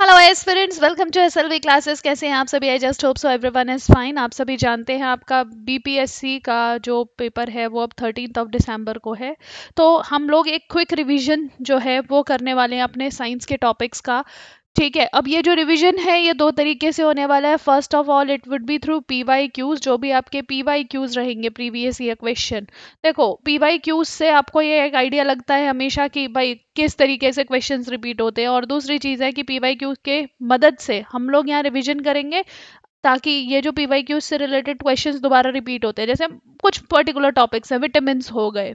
Hello एस friends welcome to V Classes कैसे हैं आप सभी I just hope so everyone is fine आप सभी जानते हैं आपका बीपीएससी का जो पेपर है वो अब थर्टीन ऑफ दिसंबर को है तो हम लोग एक क्विक रिवीजन जो है वो करने वाले हैं अपने साइंस के टॉपिक्स का ठीक है अब ये जो रिवीजन है ये दो तरीके से होने वाला है first of all it would be through P Y Qs जो भी आपके पी वाई क्यूज रहेंगे प्रीवियस ईयर क्वेश्चन देखो पी वाई क्यूज से आपको ये एक आइडिया लगता है हमेशा कि भाई किस तरीके से क्वेश्चंस रिपीट होते हैं और दूसरी चीज़ है कि पी वाई क्यूज के मदद से हम लोग यहाँ रिविजन करेंगे ताकि ये जो पी से रिलेटेड क्वेश्चन दोबारा रिपीट होते हैं जैसे कुछ पर्टिकुलर टॉपिक्स हैं विटामिन हो गए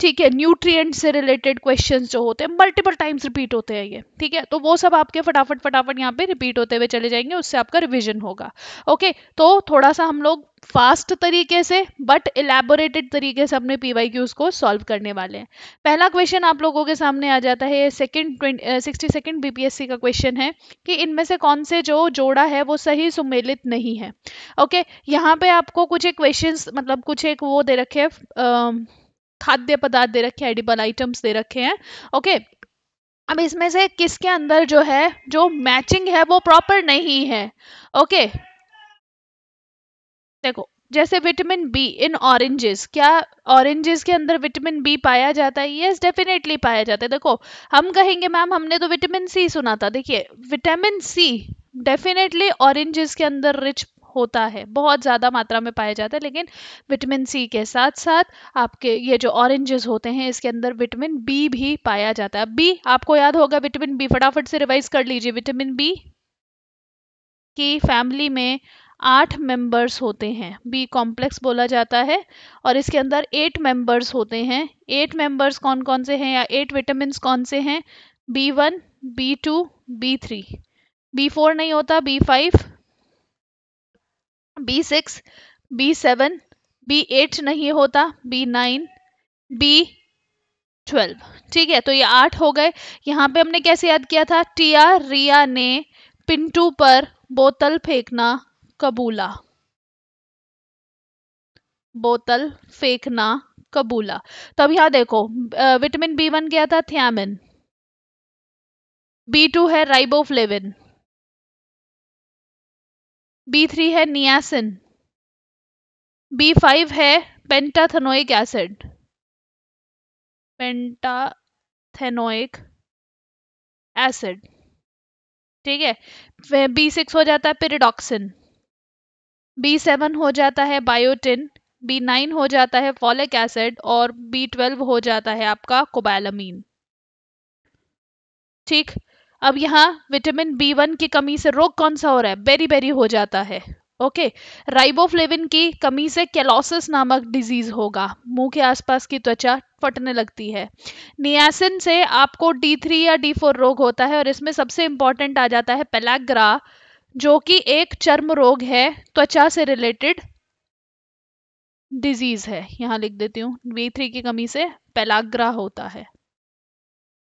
ठीक है न्यूट्रिय से रिलेटेड क्वेश्चन जो होते हैं मल्टीपल टाइम्स रिपीट होते हैं ये ठीक है तो वो सब आपके फटाफट फटाफट यहाँ पे रिपीट होते हुए चले जाएंगे उससे आपका रिविजन होगा ओके तो थोड़ा सा हम लोग फास्ट तरीके से बट इलेबोरेटेड तरीके से अपने पी वाई क्यूज को सॉल्व करने वाले हैं पहला क्वेश्चन आप लोगों के सामने आ जाता है सेकेंड सिक्सटी सेकेंड बीपीएससी का क्वेश्चन है कि इनमें से कौन से जो जोड़ा है वो सही सुमेलित नहीं है ओके okay, यहाँ पे आपको कुछ एक क्वेश्चन मतलब कुछ एक वो दे रखे खाद्य पदार्थ दे रखे एडिबल आइटम्स दे रखे हैं ओके okay, अब इसमें से किसके अंदर जो है जो मैचिंग है वो प्रॉपर नहीं है ओके okay, देखो जैसे विटामिन बी इन ऑरेंजेस क्या ऑरेंजेस के अंदर विटामिन बी पाया जाता है यस डेफिनेटली पाया जाता है देखो हम कहेंगे मैम हमने तो विटामिन सी सुना था देखिए विटामिन सी डेफिनेटली ऑरेंजेस के अंदर रिच होता है बहुत ज़्यादा मात्रा में पाया जाता है लेकिन विटामिन सी के साथ साथ आपके ये जो ऑरेंजेस होते हैं इसके अंदर विटामिन बी भी पाया जाता है बी आपको याद होगा विटामिन बी फटाफट से रिवाइज कर लीजिए विटामिन बी की फैमिली में आठ मेंबर्स होते हैं बी कॉम्प्लेक्स बोला जाता है और इसके अंदर एट मेंबर्स होते हैं एट मेंबर्स कौन कौन से हैं या एट विटामिन कौन से हैं B one B two B three B four नहीं होता B five B six B seven B eight नहीं होता बी नाइन बी ट्वेल्व ठीक है तो ये आठ हो गए यहाँ पे हमने कैसे याद किया था टिया रिया ने पिंटू पर बोतल फेंकना कबूला बोतल फेंकना कबूला तो अब यहां देखो विटामिन बी वन क्या था थियामिन बी टू है राइबोफ्लेविन बी थ्री है नियासिन बी फाइव है पेंटाथेनोइक एसिड पेंटाथेनोइक एसिड ठीक है बी सिक्स हो जाता है पेरिडॉक्सिन बी सेवन हो जाता है बायोटिन बी नाइन हो जाता है फॉलिक एसिड और बी ट्वेल्व हो जाता है आपका कोबालमीन ठीक अब यहाँ विटामिन बी वन की कमी से रोग कौन सा हो रहा है बेरी बेरी हो जाता है ओके राइबोफ्लेविन की कमी से कैलोसिस नामक डिजीज होगा मुंह के आसपास की त्वचा फटने लगती है नियासिन से आपको डी थ्री या डी फोर रोग होता है और इसमें सबसे इंपॉर्टेंट आ जाता है पेलाग्रा जो कि एक चर्म रोग है त्वचा से रिलेटेड डिजीज है यहाँ लिख देती हूँ वी थ्री की कमी से पैलाग्रा होता है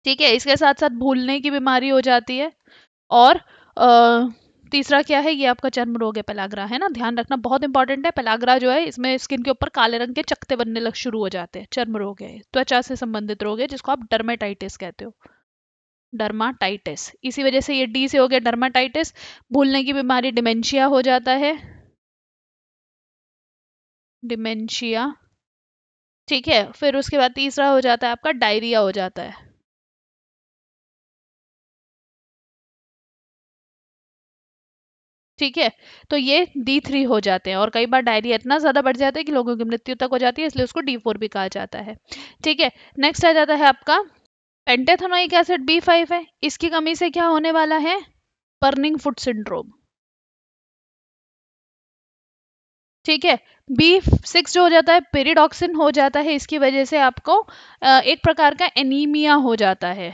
ठीक है इसके साथ साथ भूलने की बीमारी हो जाती है और आ, तीसरा क्या है ये आपका चर्म रोग है पैलाग्रा है ना ध्यान रखना बहुत इंपॉर्टेंट है पैलाग्रा जो है इसमें स्किन के ऊपर काले रंग के चकते बनने लग शुरू हो जाते हैं चर्म रोग है त्वचा से संबंधित रोग है जिसको आप डर्मेटाइटिस कहते हो डर्माटाइटिस इसी वजह से ये डी से हो गया डर्माटाइटिस भूलने की बीमारी डिमेंशिया हो जाता है डिमेंशिया ठीक है फिर उसके बाद तीसरा हो जाता है आपका डायरिया हो जाता है ठीक है तो ये डी थ्री हो जाते हैं और कई बार डायरिया इतना ज़्यादा बढ़ जाता है कि लोगों की मृत्यु तक हो जाती है इसलिए उसको डी फोर भी कहा जाता है ठीक है नेक्स्ट आ जाता है आपका पेंटेथनोइक एसिड बी फाइव है इसकी कमी से क्या होने वाला है पर्निंग फुट सिंड्रोम ठीक है बी सिक्स जो हो जाता है पेरिडॉक्सिन हो जाता है इसकी वजह से आपको एक प्रकार का एनीमिया हो जाता है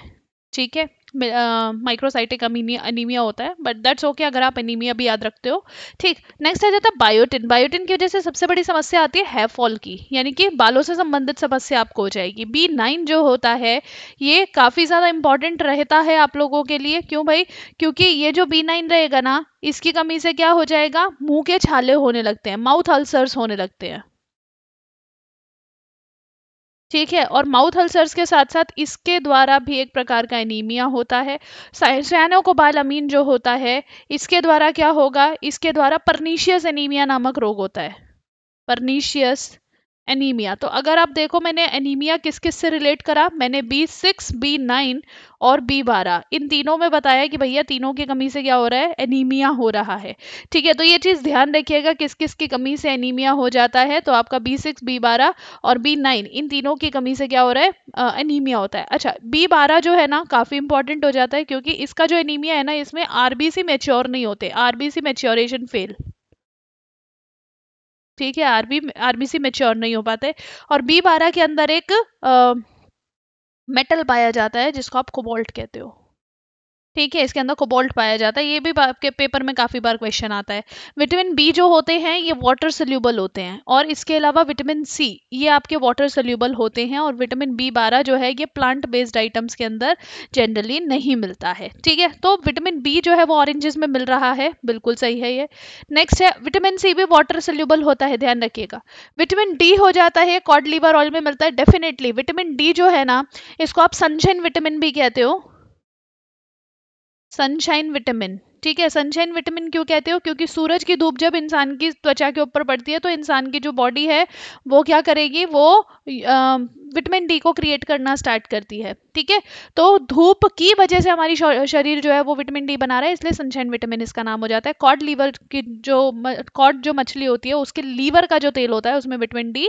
ठीक है माइक्रोसाइटिक अनिमिया होता है बट दैट्स ओके अगर आप अनिमिया भी याद रखते हो ठीक नेक्स्ट आ जाता है बायोटिन बायोटिन की वजह से सबसे बड़ी समस्या आती है हेयर फॉल की यानी कि बालों से संबंधित समस्या आपको हो जाएगी बी नाइन जो होता है ये काफ़ी ज़्यादा इंपॉर्टेंट रहता है आप लोगों के लिए क्यों भाई क्योंकि ये जो बी नाइन रहेगा ना इसकी कमी से क्या हो जाएगा मुंह के छाले होने लगते हैं माउथ अल्सर्स होने लगते हैं ठीक है और माउथ अल्सर्स के साथ साथ इसके द्वारा भी एक प्रकार का एनीमिया होता है को अमीन जो होता है इसके द्वारा क्या होगा इसके द्वारा परनीशियस एनीमिया नामक रोग होता है परनीशियस एनीमिया तो अगर आप देखो मैंने एनीमिया किस किस से रिलेट करा मैंने बी सिक्स बी नाइन और बी बारह इन तीनों में बताया कि भैया तीनों की कमी से क्या हो रहा है एनीमिया हो रहा है ठीक है तो ये चीज़ ध्यान रखिएगा किस किस की कमी से एनीमिया हो जाता है तो आपका बी सिक्स बी बारह और बी नाइन इन तीनों की कमी से क्या हो रहा है एनीमिया होता है अच्छा बी बारह जो है ना काफ़ी इंपॉर्टेंट हो जाता है क्योंकि इसका जो एनीमिया है ना इसमें आर बी सी मेच्योर नहीं होते R B C maturation fail ठीक है आरबी आरबी सी मेच्योर नहीं हो पाते और बी बारह के अंदर एक मेटल पाया जाता है जिसको आप कोबोल्ट कहते हो ठीक है इसके अंदर कोबोल्ट पाया जाता है ये भी आपके पेपर में काफ़ी बार क्वेश्चन आता है विटामिन बी जो होते हैं ये वाटर सोल्यूबल होते हैं और इसके अलावा विटामिन सी ये आपके वाटर सोल्यूबल होते हैं और विटामिन बी बारह जो है ये प्लांट बेस्ड आइटम्स के अंदर जनरली नहीं मिलता है ठीक है तो विटामिन बी जो है वो ऑरेंजेस में मिल रहा है बिल्कुल सही है ये नेक्स्ट है विटामिन सी भी वाटर सोल्यूबल होता है ध्यान रखिएगा विटामिन डी हो जाता है कॉड लीवर ऑयल में मिलता है डेफिनेटली विटामिन डी जो है ना इसको आप सनशाइन विटामिन भी कहते हो सनशाइन विटामिन ठीक है सनशाइन विटामिन क्यों कहते हो क्योंकि सूरज की धूप जब इंसान की त्वचा के ऊपर पड़ती है तो इंसान की जो बॉडी है वो क्या करेगी वो आ, विटामिन डी को क्रिएट करना स्टार्ट करती है ठीक है तो धूप की वजह से हमारी शरीर जो है वो विटामिन डी बना रहा है इसलिए सनशाइन विटामिन इसका नाम हो जाता है कॉड लीवर की जो कॉड जो मछली होती है उसके लीवर का जो तेल होता है उसमें विटामिन डी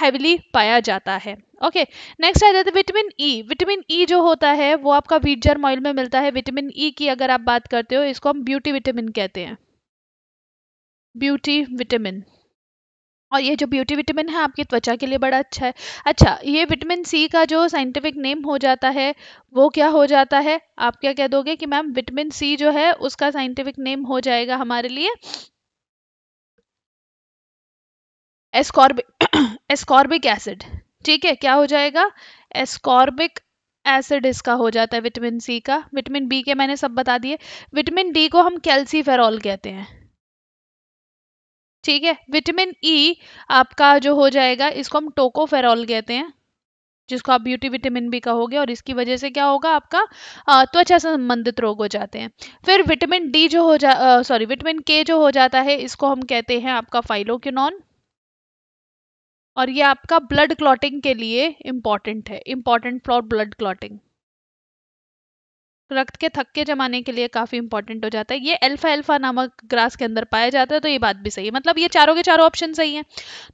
हैवीली पाया जाता है ओके नेक्स्ट आ जाता है विटामिन ई विटामिन ई जो होता है वो आपका वीटजर्म ऑयल में मिलता है विटामिन ई e की अगर आप बात करते हो इसको हम ब्यूटी विटामिन कहते हैं ब्यूटी विटामिन और ये जो ब्यूटी विटामिन है आपकी त्वचा के लिए बड़ा अच्छा है अच्छा ये विटामिन सी का जो साइंटिफिक नेम हो जाता है वो क्या हो जाता है आप क्या कह दोगे कि मैम विटामिन सी जो है उसका साइंटिफिक नेम हो जाएगा हमारे लिए एस्कॉर्बिक एस्कॉर्बिक एसिड ठीक है क्या हो जाएगा एस्कॉर्बिक एसिड इसका हो जाता है विटामिन सी का विटामिन बी के मैंने सब बता दिए विटामिन डी को हम कैल्सीफेरॉल कहते हैं ठीक है विटामिन ई e, आपका जो हो जाएगा इसको हम टोकोफेरॉल कहते हैं जिसको आप ब्यूटी विटामिन भी कहोगे और इसकी वजह से क्या होगा आपका त्वचा से संबंधित रोग हो जाते हैं फिर विटामिन डी जो हो जा सॉरी विटामिन के जो हो जाता है इसको हम कहते हैं आपका फाइलोक्यूनॉन और ये आपका ब्लड क्लॉटिंग के लिए इम्पॉर्टेंट है इम्पॉर्टेंट फॉर ब्लड क्लॉटिंग रक्त के थक्के जमाने के लिए काफ़ी इंपॉर्टेंट हो जाता है ये अल्फा अल्फा नामक ग्रास के अंदर पाया जाता है तो ये बात भी सही है मतलब ये चारों के चारों ऑप्शन सही है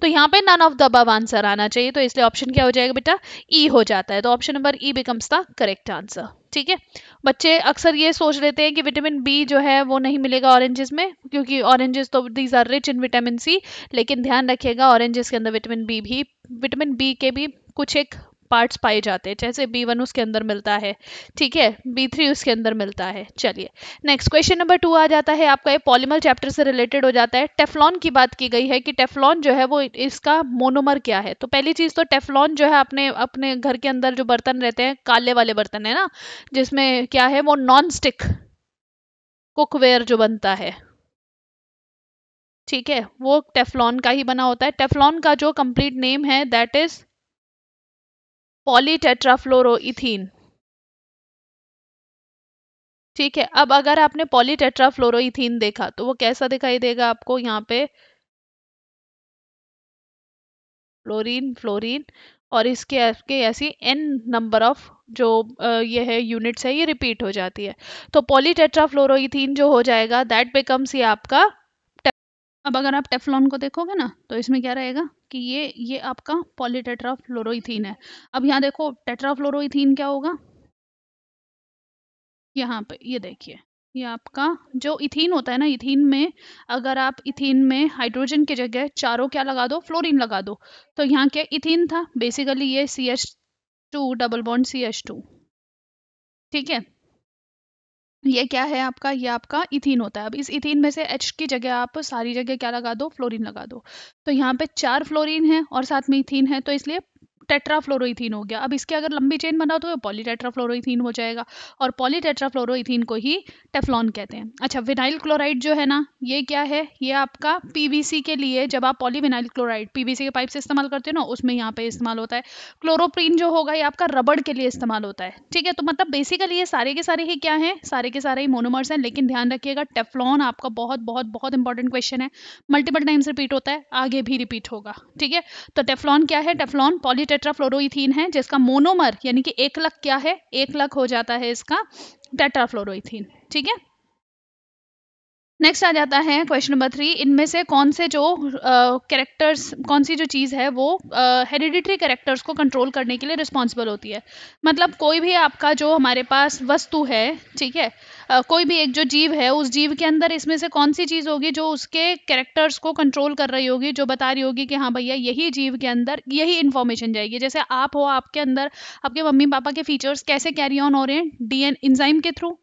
तो यहाँ पे none of the above answer आना चाहिए तो इसलिए ऑप्शन क्या हो जाएगा बेटा ई e हो जाता है तो option number E becomes the correct answer ठीक है बच्चे अक्सर ये सोच लेते हैं कि विटामिन बी जो है वो नहीं मिलेगा ऑरेंजेस में क्योंकि ऑरेंजेस तो these are rich in vitamin C लेकिन ध्यान रखिएगा ऑरेंजेस के अंदर विटामिन बी भी विटामिन बी के भी कुछ एक पार्ट्स पाए जाते हैं जैसे बी वन उसके अंदर मिलता है ठीक है बी थ्री उसके अंदर मिलता है चलिए नेक्स्ट क्वेश्चन नंबर टू आ जाता है आपका ये पॉलीमर चैप्टर से रिलेटेड हो जाता है टेफलॉन की बात की गई है कि टेफलॉन जो है वो इसका मोनोमर क्या है तो पहली चीज़ तो टेफलॉन जो है अपने अपने घर के अंदर जो बर्तन रहते हैं काले वाले बर्तन है ना जिसमें क्या है वो नॉन स्टिक कुकवेयर जो बनता है ठीक है वो टेफलॉन का ही बना होता है टेफलॉन का जो कंप्लीट नेम है दैट इज टेट्राफ्लोरोथीन ठीक है अब अगर आपने पॉलीटेट्राफ्लोरोथीन देखा तो वो कैसा दिखाई देगा आपको यहाँ पे फ्लोरीन फ्लोरीन और इसके के ऐसी एन नंबर ऑफ जो ये है यूनिट्स है ये रिपीट हो जाती है तो पॉलीटेट्राफ्लोरोथीन जो हो जाएगा दैट बिकम्स ये आपका अब अगर आप टेफ्लॉन को देखोगे ना तो इसमें क्या रहेगा कि ये ये आपका पॉलीटेट्राफ्लोरोथीन है अब यहाँ देखो टेट्राफ्लोरोथीन क्या होगा यहाँ पे ये देखिए ये आपका जो इथीन होता है ना इथीन में अगर आप इथीन में हाइड्रोजन की जगह चारों क्या लगा दो फ्लोरीन लगा दो तो यहाँ क्या इथीन था बेसिकली ये C H two double bond C H two ठीक है ये क्या है आपका ये आपका इथिन होता है अब इस इथिन में से एच की जगह आप सारी जगह क्या लगा दो फ्लोरीन लगा दो तो यहाँ पे चार फ्लोरीन है और साथ में इथिन है तो इसलिए टेट्राफ्लोरोथीन हो गया अब इसके अगर लंबी चेन बनाओ तो टेट्राफ्लोरोथीन हो जाएगा और पॉली टेट्राफ्लोरोथीन को ही टेफ्लॉन कहते हैं अच्छा विनाइल क्लोराइड जो है ना ये क्या है ये आपका पीवीसी के लिए जब आप पॉली विनाइल क्लोराइड पीवीसी के पाइप से इस्तेमाल करते हो ना उसमें यहाँ पे इस्तेमाल होता है क्लोरोप्रीन जो होगा ये आपका रबड़ के लिए इस्तेमाल होता है ठीक है तो मतलब बेसिकली ये सारे के सारे ही क्या हैं सारे के सारे ही मोनोमर्स हैं लेकिन ध्यान रखिएगा टेफ्लॉन आपका बहुत बहुत बहुत इंपॉर्टेंट क्वेश्चन है मल्टीपल टाइम्स रिपीट होता है आगे भी रिपीट होगा ठीक है तो टेफ्लॉन क्या है टेफ्लॉन पॉली टेट्राफ्लोरोथीन है जिसका मोनोमर यानी कि एक लक क्या है एक लक हो जाता है इसका टेट्राफ्लोरोथीन ठीक है नेक्स्ट आ जाता है क्वेश्चन नंबर थ्री इनमें से कौन से जो कैरेक्टर्स uh, कौन सी जो चीज़ है वो हेरिडिटरी uh, कैरेक्टर्स को कंट्रोल करने के लिए रिस्पॉन्सिबल होती है मतलब कोई भी आपका जो हमारे पास वस्तु है ठीक है uh, कोई भी एक जो जीव है उस जीव के अंदर इसमें से कौन सी चीज़ होगी जो उसके कैरेक्टर्स को कंट्रोल कर रही होगी जो बता रही होगी कि हाँ भैया यही जीव के अंदर यही इन्फॉर्मेशन जाएगी जैसे आप हो आपके अंदर आपके मम्मी पापा के फीचर्स कैसे कैरी ऑन हो रहे हैं डी एन के थ्रू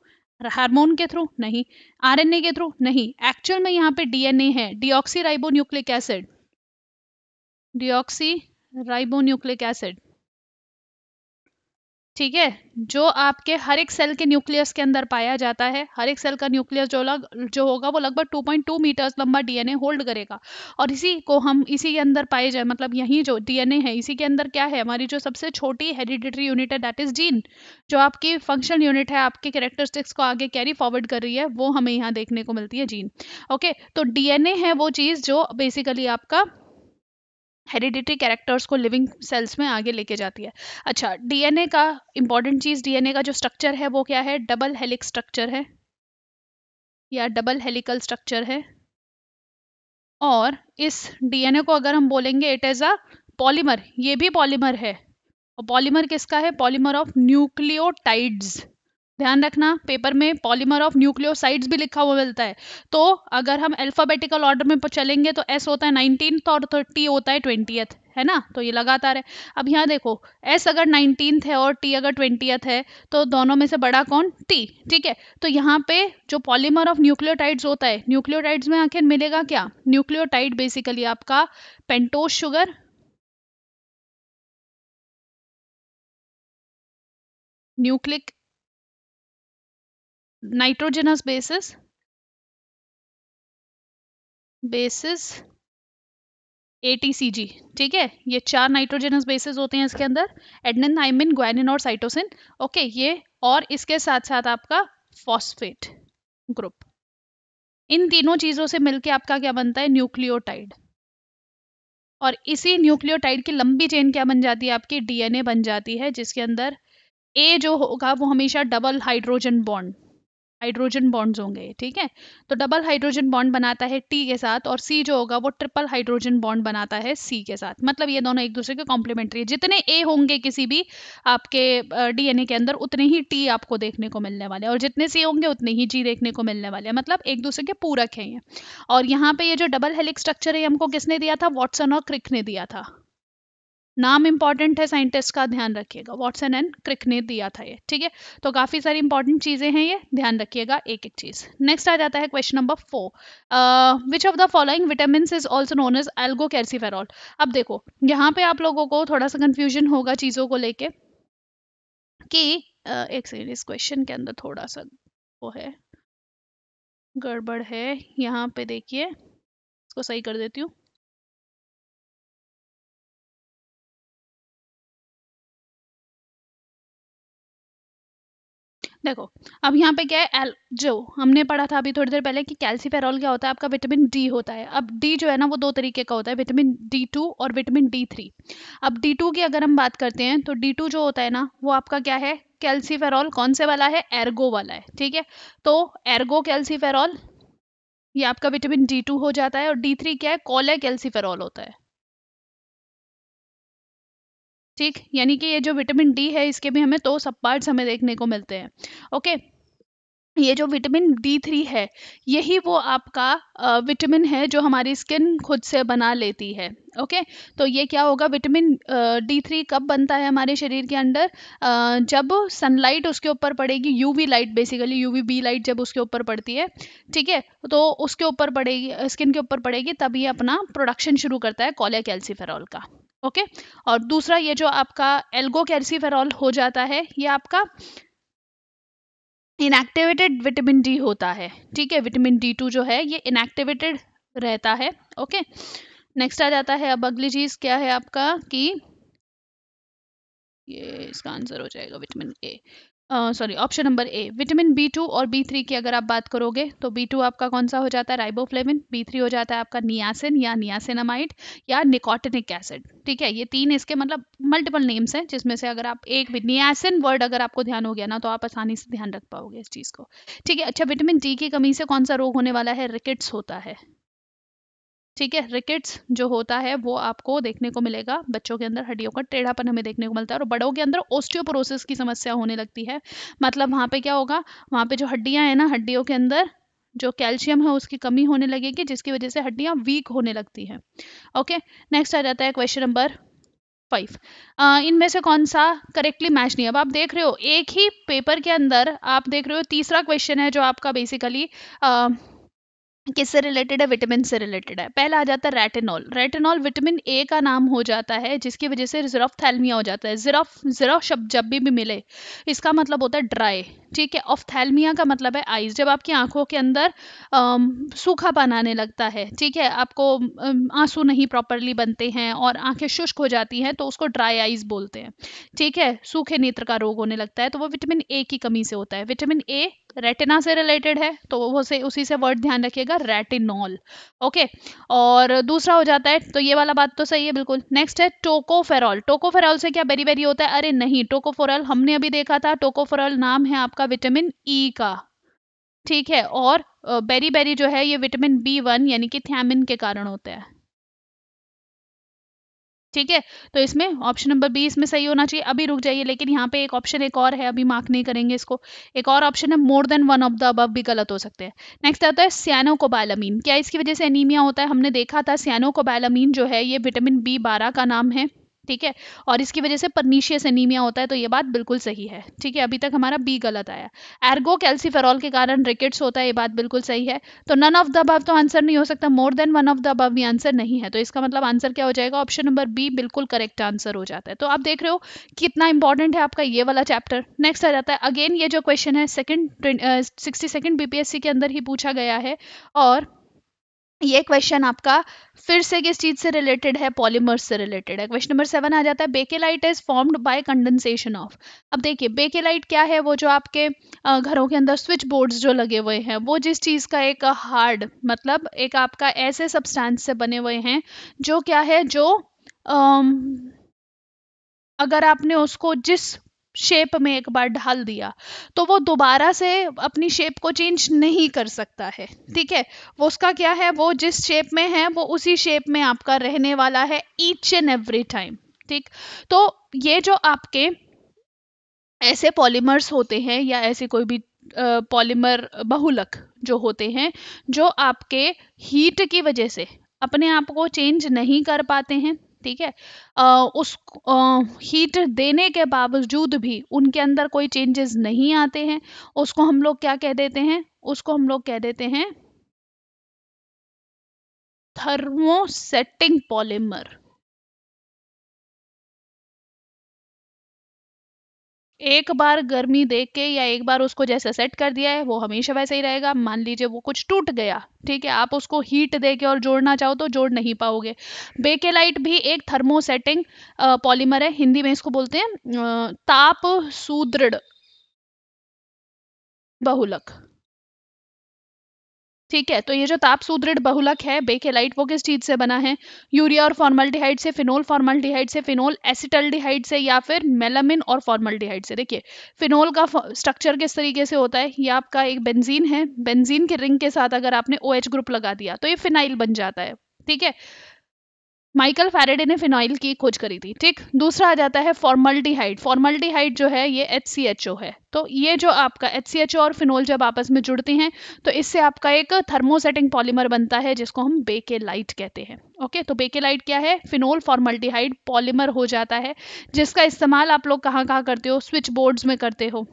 हार्मोन के थ्रू नहीं आरएनए के थ्रू नहीं एक्चुअल में यहाँ पे डीएनए है deoxyribonucleic acid deoxyribonucleic acid ठीक है जो आपके हर एक सेल के न्यूक्लियस के अंदर पाया जाता है हर एक सेल का न्यूक्लियस जो लग जो होगा वो लगभग 2.2 मीटर्स लंबा डीएनए होल्ड करेगा और इसी को हम इसी के अंदर पाए जाए मतलब यही जो डीएनए है इसी के अंदर क्या है हमारी जो सबसे छोटी हेरिडिटरी यूनिट है दैट इज जीन जो आपकी फंक्शन यूनिट है आपके कैरेक्टरिस्टिक्स को आगे कैरी फॉरवर्ड कर रही है वो हमें यहाँ देखने को मिलती है जीन ओके तो डीएनए है वो चीज़ जो बेसिकली आपका हेरिडिटरी कैरेक्टर्स को लिविंग सेल्स में आगे लेके जाती है अच्छा डीएनए का इंपॉर्टेंट चीज डीएनए का जो स्ट्रक्चर है वो क्या है डबल हेलिक स्ट्रक्चर है या डबल हेलिकल स्ट्रक्चर है और इस डीएनए को अगर हम बोलेंगे इट इज अ पॉलीमर ये भी पॉलीमर है और पॉलीमर किसका है पॉलीमर ऑफ न्यूक्लियोटाइड्स ध्यान रखना पेपर में पॉलीमर ऑफ न्यूक्लियोसाइड्स भी लिखा हुआ मिलता है तो अगर हम अल्फाबेटिकल ऑर्डर में चलेंगे तो एस होता है नाइनटीन तो और टी होता है ट्वेंटियथ है ना तो ये लगातार है अब यहाँ देखो एस अगर नाइनटीन है और टी अगर ट्वेंटियथ है तो दोनों में से बड़ा कौन टी ठीक है तो यहाँ पे जो पॉलीमर ऑफ न्यूक्लियोटाइड्स होता है न्यूक्लियोटाइड्स में आखिर मिलेगा क्या न्यूक्लियोटाइड बेसिकली आपका pentose sugar nucleic nitrogenous bases bases ATCG ठीक है ये चार नाइट्रोजेनस बेसिस होते हैं इसके अंदर एडनिन आइमिन ग्वानिन और साइटोसिन ओके ये और इसके साथ साथ आपका फॉस्फेट ग्रुप इन तीनों चीजों से मिलके आपका क्या बनता है न्यूक्लियोटाइड और इसी न्यूक्लियोटाइड की लंबी चेन क्या बन जाती है आपकी डीएनए बन जाती है जिसके अंदर ए जो होगा वो हमेशा double hydrogen bond hydrogen bonds होंगे ठीक है तो डबल हाइड्रोजन बॉन्ड बनाता है टी के साथ और सी जो होगा वो ट्रिपल हाइड्रोजन बॉन्ड बनाता है सी के साथ मतलब ये दोनों एक दूसरे के कॉम्प्लीमेंट्री है जितने ए होंगे किसी भी आपके डीएनए के अंदर उतने ही टी आपको देखने को मिलने वाले और जितने सी होंगे उतने ही जी देखने को मिलने वाले मतलब एक दूसरे के पूरक हैं ये और यहाँ पे ये जो डबल हेलिक स्ट्रक्चर है हमको किसने दिया था वॉटसन और क्रिक ने दिया था नाम इंपॉर्टेंट है साइंटिस्ट का ध्यान रखिएगा वॉटसन एंड क्रिक ने दिया था ये ठीक है तो काफी सारी इंपॉर्टेंट चीजें हैं ये ध्यान रखिएगा एक एक चीज नेक्स्ट आ जाता है question number four which of the following vitamin is also known as ergocalciferol अब देखो यहाँ पे आप लोगों को थोड़ा सा कंफ्यूजन होगा चीजों को लेके कि uh, एक सेकेंड इस क्वेश्चन के अंदर थोड़ा सा वो है गड़बड़ है यहाँ पे देखिए इसको सही कर देती हूँ देखो अब यहाँ पे क्या है एल जो हमने पढ़ा था अभी थोड़ी देर पहले कि कैल्सीफेरॉल क्या होता है आपका विटामिन डी होता है अब डी जो है ना वो दो तरीके का होता है विटामिन डी टू और विटामिन डी थ्री अब डी टू की अगर हम बात करते हैं तो डी टू जो होता है ना वो आपका क्या है कैल्सीफेरॉल कौन से वाला है एर्गो वाला है ठीक है तो एर्गो कैल्सीफेरॉल ये आपका विटामिन डी टू हो जाता है और डी थ्री क्या है कॉले कैल्सीफेरॉल होता है ठीक यानी कि ये जो विटामिन डी है इसके भी हमें दो सब पार्ट्स हमें देखने को मिलते हैं ओके ये जो विटामिन डी थ्री है यही वो आपका विटामिन है जो हमारी स्किन खुद से बना लेती है ओके तो ये क्या होगा विटामिन डी थ्री कब बनता है हमारे शरीर के अंदर आ, जब सनलाइट उसके ऊपर पड़ेगी UV light basically UV B light जब उसके ऊपर पड़ती है ठीक है तो उसके ऊपर पड़ेगी स्किन के ऊपर पड़ेगी तब ये अपना प्रोडक्शन शुरू करता है कॉले का ओके और दूसरा ये जो आपका एल्गो कैल्सीफेरॉल हो जाता है ये आपका इनएक्टिवेटेड विटामिन डी होता है ठीक है विटामिन डी टू जो है ये इनएक्टिवेटेड रहता है ओके नेक्स्ट आ जाता है अब अगली चीज क्या है आपका कि ये इसका आंसर हो जाएगा vitamin A sorry option number A vitamin B two और बी थ्री की अगर आप बात करोगे तो बी टू आपका कौन सा हो जाता है राइबोफ्लेविन बी थ्री हो जाता है आपका नियासिन या नियासिनामाइड या निकोटिनिक एसिड ठीक है ये तीन इसके मतलब मल्टीपल नेम्स हैं जिसमें से अगर आप एक भी नियासिन वर्ड अगर आपको ध्यान हो गया ना तो आप आसानी से ध्यान रख पाओगे इस चीज़ को ठीक है अच्छा विटामिन डी की कमी से कौन सा रोग होने वाला है रिकेट्स होता है ठीक है रिकेट्स जो होता है वो आपको देखने को मिलेगा बच्चों के अंदर हड्डियों का टेढ़ापन हमें देखने को मिलता है और बड़ों के अंदर ओस्टियोपोरोसिस की समस्या होने लगती है मतलब वहाँ पे क्या होगा वहाँ पे जो हड्डियाँ हैं ना हड्डियों के अंदर जो कैल्शियम है उसकी कमी होने लगेगी जिसकी वजह से हड्डियाँ वीक होने लगती हैं ओके नेक्स्ट आ जाता है क्वेश्चन नंबर फाइव इनमें से कौन सा करेक्टली मैच नहीं अब आप देख रहे हो एक ही पेपर के अंदर आप देख रहे हो तीसरा क्वेश्चन है जो आपका बेसिकली uh, किससे रिलेटेड है विटामिन से रिलेटेड है पहला आ जाता है रेटेनॉल रेटेनॉल विटामिन ए का नाम हो जाता है जिसकी वजह से थैलमिया हो जाता है जरोफ जरोफ शब्द जब भी, भी मिले इसका मतलब होता है ड्राई ठीक है ऑफ थैलमिया का मतलब है आइज जब आपकी आंखों के अंदर सूखा आने लगता है ठीक है आपको आंसू नहीं प्रॉपरली बनते हैं और आंखें शुष्क हो जाती हैं तो उसको ड्राई आइज बोलते हैं ठीक है सूखे नेत्र का रोग होने लगता है तो वो विटामिन ए की कमी से होता है विटामिन ए रेटिना से रिलेटेड है तो वो से उसी से वर्ड ध्यान रखिएगा रेटिनॉल ओके और दूसरा हो जाता है तो ये वाला बात तो सही है बिल्कुल नेक्स्ट है टोकोफेरॉल टोकोफेरॉल से क्या बेरी बेरी होता है अरे नहीं टोकोफेरॉल हमने अभी देखा था टोकोफेरॉल नाम है आपका विटामिन ई e का ठीक है और बेरी बेरी जो है ये विटामिन बी वन यानी कि थैमिन के कारण होता है ठीक है तो इसमें ऑप्शन नंबर बी इसमें सही होना चाहिए अभी रुक जाइए लेकिन यहाँ पे एक ऑप्शन एक और है अभी मार्क नहीं करेंगे इसको एक और ऑप्शन है more than one of the above भी गलत हो सकते हैं नेक्स्ट आता है सियानोकोबालामीन क्या इसकी वजह से एनीमिया होता है हमने देखा था सियानोकोबालामीन जो है ये विटामिन बी बारह का नाम है ठीक है और इसकी वजह से परनीशियस एनीमिया होता है तो ये बात बिल्कुल सही है ठीक है अभी तक हमारा बी गलत आया एर्गो कैल्सीफेरॉल के कारण रिकेट्स होता है ये बात बिल्कुल सही है तो नन ऑफ द अबव तो आंसर नहीं हो सकता more than one of the above भी आंसर नहीं है तो इसका मतलब आंसर क्या हो जाएगा ऑप्शन नंबर बी बिल्कुल करेक्ट आंसर हो जाता है तो आप देख रहे हो कितना इंपॉर्टेंट है आपका ये वाला चैप्टर नेक्स्ट आ जाता है अगेन ये जो क्वेश्चन है सेकंड सिक्सटी सेकंड बीपीएससी के अंदर ही पूछा गया है और ये क्वेश्चन आपका फिर से किस चीज से रिलेटेड है पॉलीमर से रिलेटेड है क्वेश्चन नंबर सेवन आ जाता है Bakelite is formed by condensation of अब देखिए बेकेलाइट क्या है वो जो आपके घरों के अंदर स्विच बोर्ड्स जो लगे हुए हैं वो जिस चीज का एक हार्ड मतलब एक आपका ऐसे सब्सटेंस से बने हुए हैं जो क्या है जो अगर आपने उसको जिस शेप में एक बार ढाल दिया तो वो दोबारा से अपनी शेप को चेंज नहीं कर सकता है ठीक है वो उसका क्या है वो जिस शेप में है वो उसी शेप में आपका रहने वाला है ईच एंड एवरी टाइम ठीक तो ये जो आपके ऐसे पॉलीमर्स होते हैं या ऐसे कोई भी पॉलीमर बहुलक जो होते हैं जो आपके हीट की वजह से अपने आप को चेंज नहीं कर पाते हैं ठीक है उस हीट देने के बावजूद भी उनके अंदर कोई चेंजेस नहीं आते हैं उसको हम लोग क्या कह देते हैं उसको हम लोग कह देते हैं थर्मोसेटिंग पॉलीमर एक बार गर्मी दे के या एक बार उसको जैसे सेट कर दिया है वो हमेशा वैसे ही रहेगा मान लीजिए वो कुछ टूट गया ठीक है आप उसको हीट दे के और जोड़ना चाहो तो जोड़ नहीं पाओगे बेकेलाइट भी एक थर्मोसेटिंग पॉलीमर है हिंदी में इसको बोलते हैं ताप सुदृढ़ बहुलक ठीक है तो ये जो ताप सुदृढ़ बहुलक है बेकेलाइट वो किस चीज से बना है यूरिया और फॉर्मल्डिहाइड से फिनोल फॉर्मल्डिहाइड से फिनोल एसिटल्डिहाइड से या फिर मेलामिन और फॉर्मल्डिहाइड से देखिए फिनोल का स्ट्रक्चर किस तरीके से होता है ये आपका एक बेंजीन है बेंजीन के रिंग के साथ अगर आपने ओ OH ग्रुप लगा दिया तो ये फिनाइल बन जाता है ठीक है माइकल फैरेडे ने फिनॉइल की खोज करी थी ठीक दूसरा आ जाता है फॉर्मल्टीहाइड फॉर्मल्टीहाइड जो है ये एच सी एच ओ है तो ये जो आपका एच सी एच ओ और फिनोल जब आपस में जुड़ती हैं तो इससे आपका एक थर्मोसेटिंग पॉलीमर बनता है जिसको हम बेके लाइट कहते हैं ओके तो बेके लाइट क्या है फिनोल फॉर्मल्टीहाइड पॉलीमर हो जाता है जिसका इस्तेमाल आप लोग कहाँ कहाँ करते हो स्विच बोर्ड्स में करते हो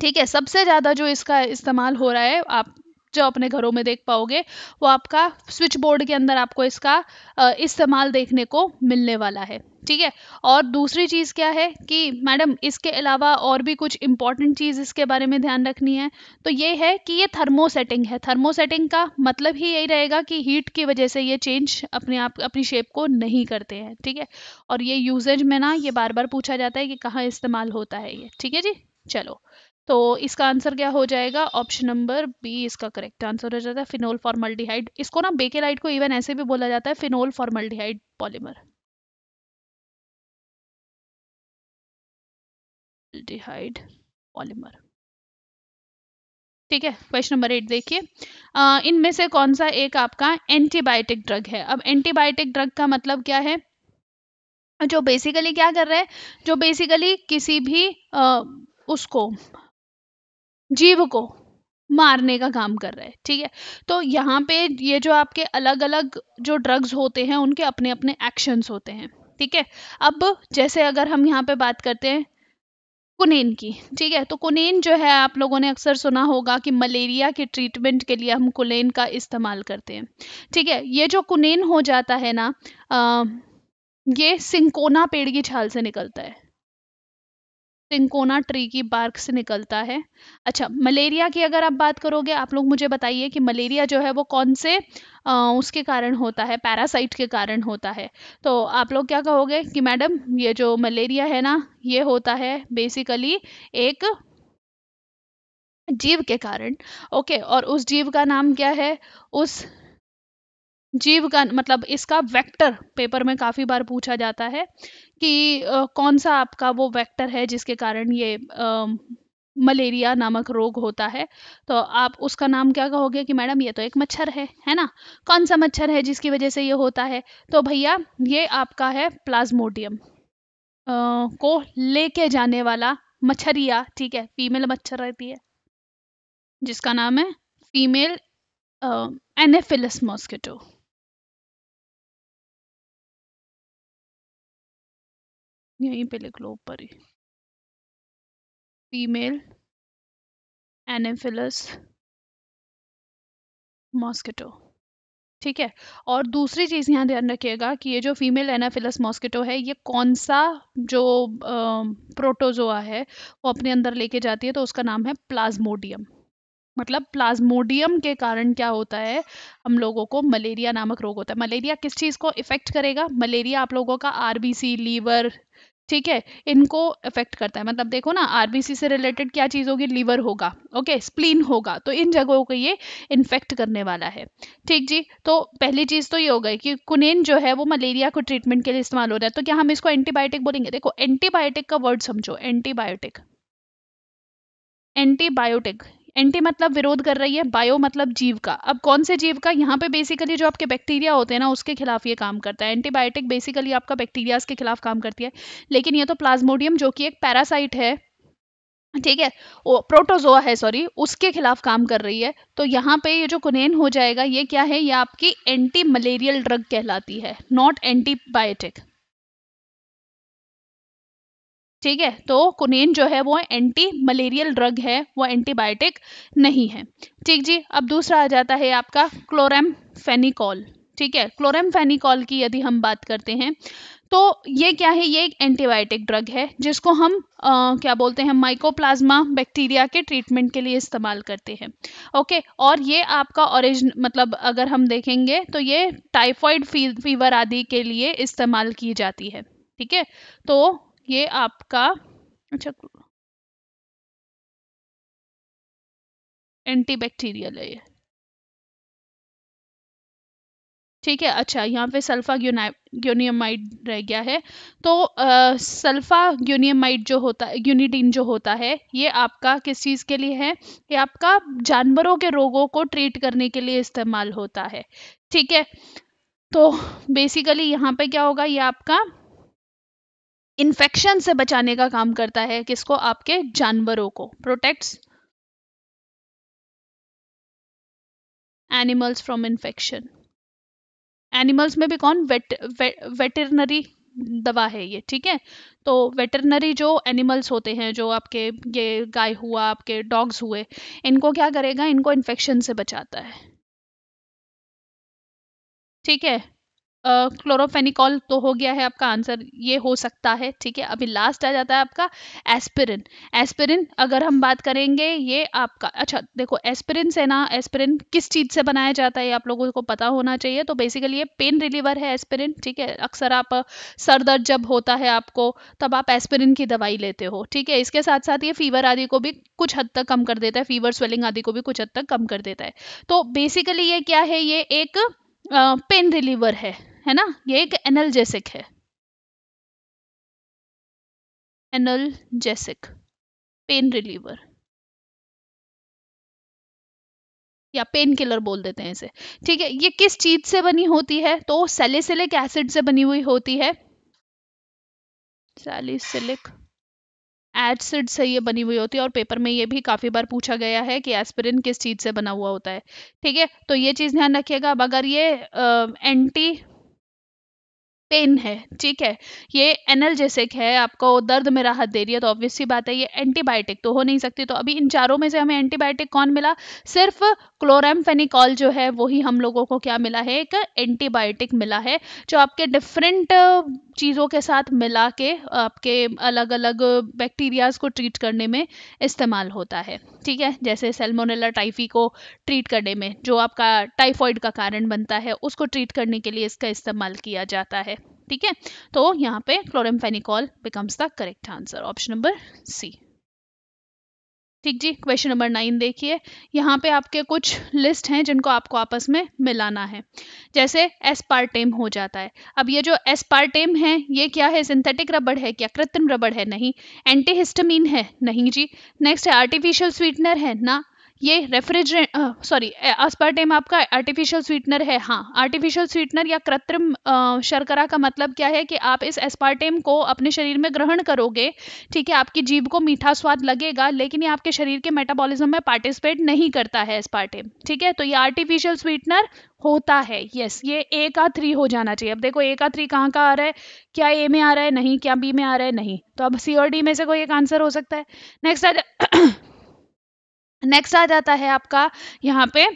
ठीक है सबसे ज़्यादा जो इसका इस्तेमाल हो रहा है आप जो अपने घरों में देख पाओगे वो आपका स्विच बोर्ड के अंदर आपको इसका इस्तेमाल देखने को मिलने वाला है ठीक है और दूसरी चीज़ क्या है कि मैडम इसके अलावा और भी कुछ इंपॉर्टेंट चीज़ इसके बारे में ध्यान रखनी है तो ये है कि ये थर्मो सेटिंग है थर्मो सेटिंग का मतलब ही यही रहेगा कि हीट की वजह से ये चेंज अपने आप अपनी शेप को नहीं करते हैं ठीक है और ये यूजेज में ना ये बार बार पूछा जाता है कि कहाँ इस्तेमाल होता है ये ठीक है जी चलो तो इसका आंसर क्या हो जाएगा ऑप्शन नंबर बी इसका करेक्ट आंसर हो जाता है फिनोल फॉर्मल्डिहाइड इसको ना बेकेलाइट को इवन ऐसे भी बोला जाता है फिनोल फॉर्मल्डिहाइड पॉलीमर डिहाइड पॉलीमर ठीक है क्वेश्चन नंबर एट देखिए इनमें से कौन सा एक आपका एंटीबायोटिक ड्रग है अब एंटीबायोटिक ड्रग का मतलब क्या है जो बेसिकली क्या कर रहा है जो बेसिकली किसी भी आ, उसको जीव को मारने का काम कर रहा है ठीक है तो यहाँ पे ये जो आपके अलग अलग जो ड्रग्स होते हैं उनके अपने अपने एक्शंस होते हैं ठीक है अब जैसे अगर हम यहाँ पे बात करते हैं कुनेन की ठीक है तो कुनेन जो है आप लोगों ने अक्सर सुना होगा कि मलेरिया के ट्रीटमेंट के लिए हम कुनेन का इस्तेमाल करते हैं ठीक है ये जो कुनेन हो जाता है ना आ, ये सिंकोना पेड़ की छाल से निकलता है तिंकोना ट्री की बार्क से निकलता है अच्छा मलेरिया की अगर आप बात करोगे आप लोग मुझे बताइए कि मलेरिया जो है वो कौन से आ, उसके कारण होता है पैरासाइट के कारण होता है तो आप लोग क्या कहोगे कि मैडम ये जो मलेरिया है ना ये होता है बेसिकली एक जीव के कारण ओके और उस जीव का नाम क्या है उस जीव का मतलब इसका वेक्टर पेपर में काफ़ी बार पूछा जाता है कि आ, कौन सा आपका वो वेक्टर है जिसके कारण ये आ, मलेरिया नामक रोग होता है तो आप उसका नाम क्या कहोगे कि मैडम ये तो एक मच्छर है है ना कौन सा मच्छर है जिसकी वजह से ये होता है तो भैया ये आपका है प्लाज्मोडियम को लेके जाने वाला मच्छरिया ठीक है फीमेल मच्छर रहती है जिसका नाम है फीमेल एनेफिलस मॉस्किटो यहीं पे लिख लो ऊपर ही फीमेल एनेफिलस मॉस्किटो ठीक है और दूसरी चीज़ यहाँ ध्यान रखिएगा कि ये जो फीमेल एनाफिलस मॉस्किटो है ये कौन सा जो प्रोटोजोआ है वो अपने अंदर लेके जाती है तो उसका नाम है प्लाज्मोडियम मतलब प्लाज्मोडियम के कारण क्या होता है हम लोगों को मलेरिया नामक रोग होता है मलेरिया किस चीज़ को इफेक्ट करेगा मलेरिया आप लोगों का आर लीवर ठीक है इनको इफेक्ट करता है मतलब देखो ना आर से रिलेटेड क्या चीज़ होगी लीवर होगा ओके स्प्लीन होगा तो इन जगहों को ये इन्फेक्ट करने वाला है ठीक जी तो पहली चीज़ तो ये हो गई कि कुनेन जो है वो मलेरिया को ट्रीटमेंट के लिए इस्तेमाल हो रहा है तो क्या हम इसको एंटीबायोटिक बोलेंगे देखो एंटीबायोटिक का वर्ड समझो एंटीबायोटिक एंटीबायोटिक एंटी मतलब विरोध कर रही है बायो मतलब जीव का अब कौन से जीव का यहाँ पे बेसिकली जो आपके बैक्टीरिया होते हैं ना उसके खिलाफ ये काम करता है एंटीबायोटिक बेसिकली आपका बैक्टीरियाज के खिलाफ काम करती है लेकिन ये तो प्लाज्मोडियम जो कि एक पैरासाइट है ठीक है वो प्रोटोजोआ है सॉरी उसके खिलाफ काम कर रही है तो यहाँ पे ये जो कुनेन हो जाएगा ये क्या है ये आपकी एंटी मलेरियल ड्रग कहलाती है नॉट एंटीबायोटिक ठीक है तो कुनेन जो है वो एंटी मलेरियल ड्रग है वो एंटीबायोटिक नहीं है ठीक जी अब दूसरा आ जाता है आपका फेनिकॉल ठीक है क्लोरम फेनिकॉल की यदि हम बात करते हैं तो ये क्या है ये एक एंटीबायोटिक ड्रग है जिसको हम आ, क्या बोलते हैं माइकोप्लाज्मा बैक्टीरिया के ट्रीटमेंट के लिए इस्तेमाल करते हैं ओके और ये आपका ओरिजिन मतलब अगर हम देखेंगे तो ये टाइफॉइड फीवर आदि के लिए इस्तेमाल की जाती है ठीक है तो ये आपका अच्छा एंटीबैक्टीरियल है ये ठीक है अच्छा यहाँ पे सल्फा ग्यूनियमाइड रह गया है तो आ, सल्फा ग्यूनियमाइड जो होता है ग्यूनिडीन जो होता है ये आपका किस चीज़ के लिए है ये आपका जानवरों के रोगों को ट्रीट करने के लिए इस्तेमाल होता है ठीक है तो बेसिकली यहाँ पे क्या होगा ये आपका इन्फेक्शन से बचाने का काम करता है किसको आपके जानवरों को protects animals from infection animals में भी कौन वेट वे, वेटरनरी दवा है ये ठीक है तो वेटरनरी जो एनिमल्स होते हैं जो आपके ये गाय हुआ आपके डॉग्स हुए इनको क्या करेगा इनको इन्फेक्शन से बचाता है ठीक है क्लोरोफेनिकॉल तो हो गया है आपका आंसर ये हो सकता है ठीक है अभी लास्ट आ जाता है आपका एस्पिरिन एस्पिरिन अगर हम बात करेंगे ये आपका अच्छा देखो एस्पिरिन से ना एस्पिरिन किस चीज़ से बनाया जाता है आप लोगों को पता होना चाहिए तो बेसिकली ये पेन रिलीवर है एस्पिरिन ठीक है अक्सर आप सर दर्द जब होता है आपको तब आप एस्पिरिन की दवाई लेते हो ठीक है इसके साथ साथ ये फीवर आदि को भी कुछ हद तक कम कर देता है फीवर स्वेलिंग आदि को भी कुछ हद तक कम कर देता है तो बेसिकली ये क्या है ये एक पेन रिलीवर है है ना ये एक जेसिक है एनर्जेसिक पेन रिलीवर या पेन किलर बोल देते हैं इसे ठीक है ये किस चीज से बनी होती है तो सेलिसिलिक एसिड से बनी हुई होती है सेलिसिलिक एसिड से ये बनी हुई होती है और पेपर में ये भी काफी बार पूछा गया है कि एस्पिरिन किस चीज से बना हुआ होता है ठीक है तो ये चीज ध्यान रखिएगा अब अगर ये आ, एंटी पेन है ठीक है ये एनर्जेसिक है आपको दर्द में राहत दे रही है तो ऑब्वियस सी बात है ये एंटीबायोटिक तो हो नहीं सकती तो अभी इन चारों में से हमें एंटीबायोटिक कौन मिला सिर्फ क्लोरामफेनिकॉल जो है वही हम लोगों को क्या मिला है एक एंटीबायोटिक मिला है जो आपके डिफरेंट चीज़ों के साथ मिला के आपके अलग अलग बैक्टीरियाज को ट्रीट करने में इस्तेमाल होता है ठीक है जैसे सेलमोनेला टाइफी को ट्रीट करने में जो आपका टाइफॉइड का कारण बनता है उसको ट्रीट करने के लिए इसका इस्तेमाल किया जाता है ठीक है तो यहाँ पे chloramphenicol becomes the correct answer option number C ठीक जी क्वेश्चन नंबर नाइन देखिए यहाँ पे आपके कुछ लिस्ट हैं जिनको आपको आपस में मिलाना है जैसे एसपार्टेम हो जाता है अब ये जो एसपार्टेम है ये क्या है सिंथेटिक रबड़ है क्या कृत्रिम रबड़ है नहीं एंटीहिस्टमीन है नहीं जी नेक्स्ट है आर्टिफिशियल स्वीटनर है ना ये रेफ्रिजरेंट सॉरी एस्पार्टेम आपका आर्टिफिशियल स्वीटनर है हाँ आर्टिफिशियल स्वीटनर या कृत्रिम शर्करा का मतलब क्या है कि आप इस एस्पार्टेम को अपने शरीर में ग्रहण करोगे ठीक है आपकी जीभ को मीठा स्वाद लगेगा लेकिन ये आपके शरीर के मेटाबॉलिज्म में पार्टिसिपेट नहीं करता है एस्पार्टेम ठीक है तो ये आर्टिफिशियल स्वीटनर होता है यस ये ए का थ्री हो जाना चाहिए अब देखो ए का थ्री कहाँ का आ रहा है क्या ए में आ रहा है नहीं क्या बी में आ रहा है नहीं तो अब सी और डी में से कोई एक आंसर हो सकता है नेक्स्ट आ नेक्स्ट आ जाता है आपका यहाँ पे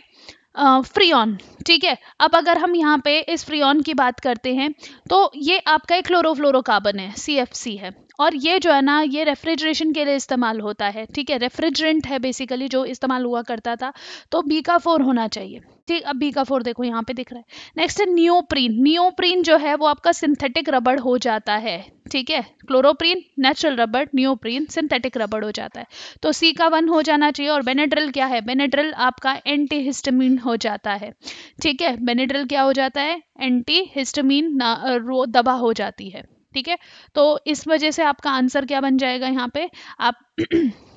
फ्रियॉन ठीक है अब अगर हम यहाँ पे इस फ्रियॉन की बात करते हैं तो ये आपका एक क्लोरोफ्लोरोकार्बन है सी है और ये जो है ना ये रेफ्रिजरेशन के लिए इस्तेमाल होता है ठीक है रेफ्रिजरेंट है बेसिकली जो इस्तेमाल हुआ करता था तो बीका फोर होना चाहिए ठीक अब बीका फोर देखो यहाँ पे दिख रहा है नेक्स्ट है न्योप्रीन न्योप्रीन जो है वो आपका सिंथेटिक रबड़ हो जाता है ठीक है क्लोरोप्रीन नेचुरल रबड़ न्योप्रीन सिंथेटिक रबड़ हो जाता है तो सी का वन हो जाना चाहिए और बेनेड्रल क्या है बेनेड्रल आपका एंटी हिस्टमिन हो जाता है ठीक है बेनेड्रल क्या हो जाता है एंटी हिस्टामिन दबा हो जाती है ठीक है तो इस वजह से आपका आंसर क्या बन जाएगा यहाँ पे आप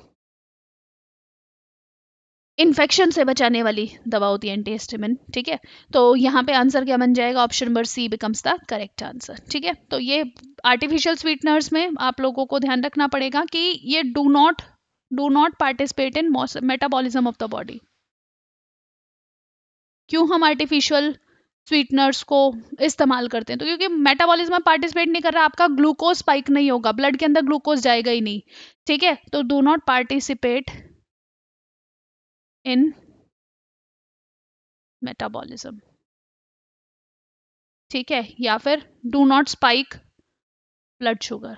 इन्फेक्शन से बचाने वाली दवा होती है एंटीस्टेमिन ठीक है तो यहाँ पे आंसर क्या बन जाएगा option number C becomes the correct answer ठीक है तो ये आर्टिफिशियल स्वीटनर्स में आप लोगों को ध्यान रखना पड़ेगा कि ये do not do not participate in metabolism of the body क्यों हम आर्टिफिशियल स्वीटनर्स को इस्तेमाल करते हैं तो क्योंकि मेटाबॉलिज्म में पार्टिसिपेट नहीं कर रहा आपका ग्लूकोज स्पाइक नहीं होगा ब्लड के अंदर ग्लूकोज जाएगा ही नहीं ठीक है तो do not participate in metabolism ठीक है या फिर do not spike blood sugar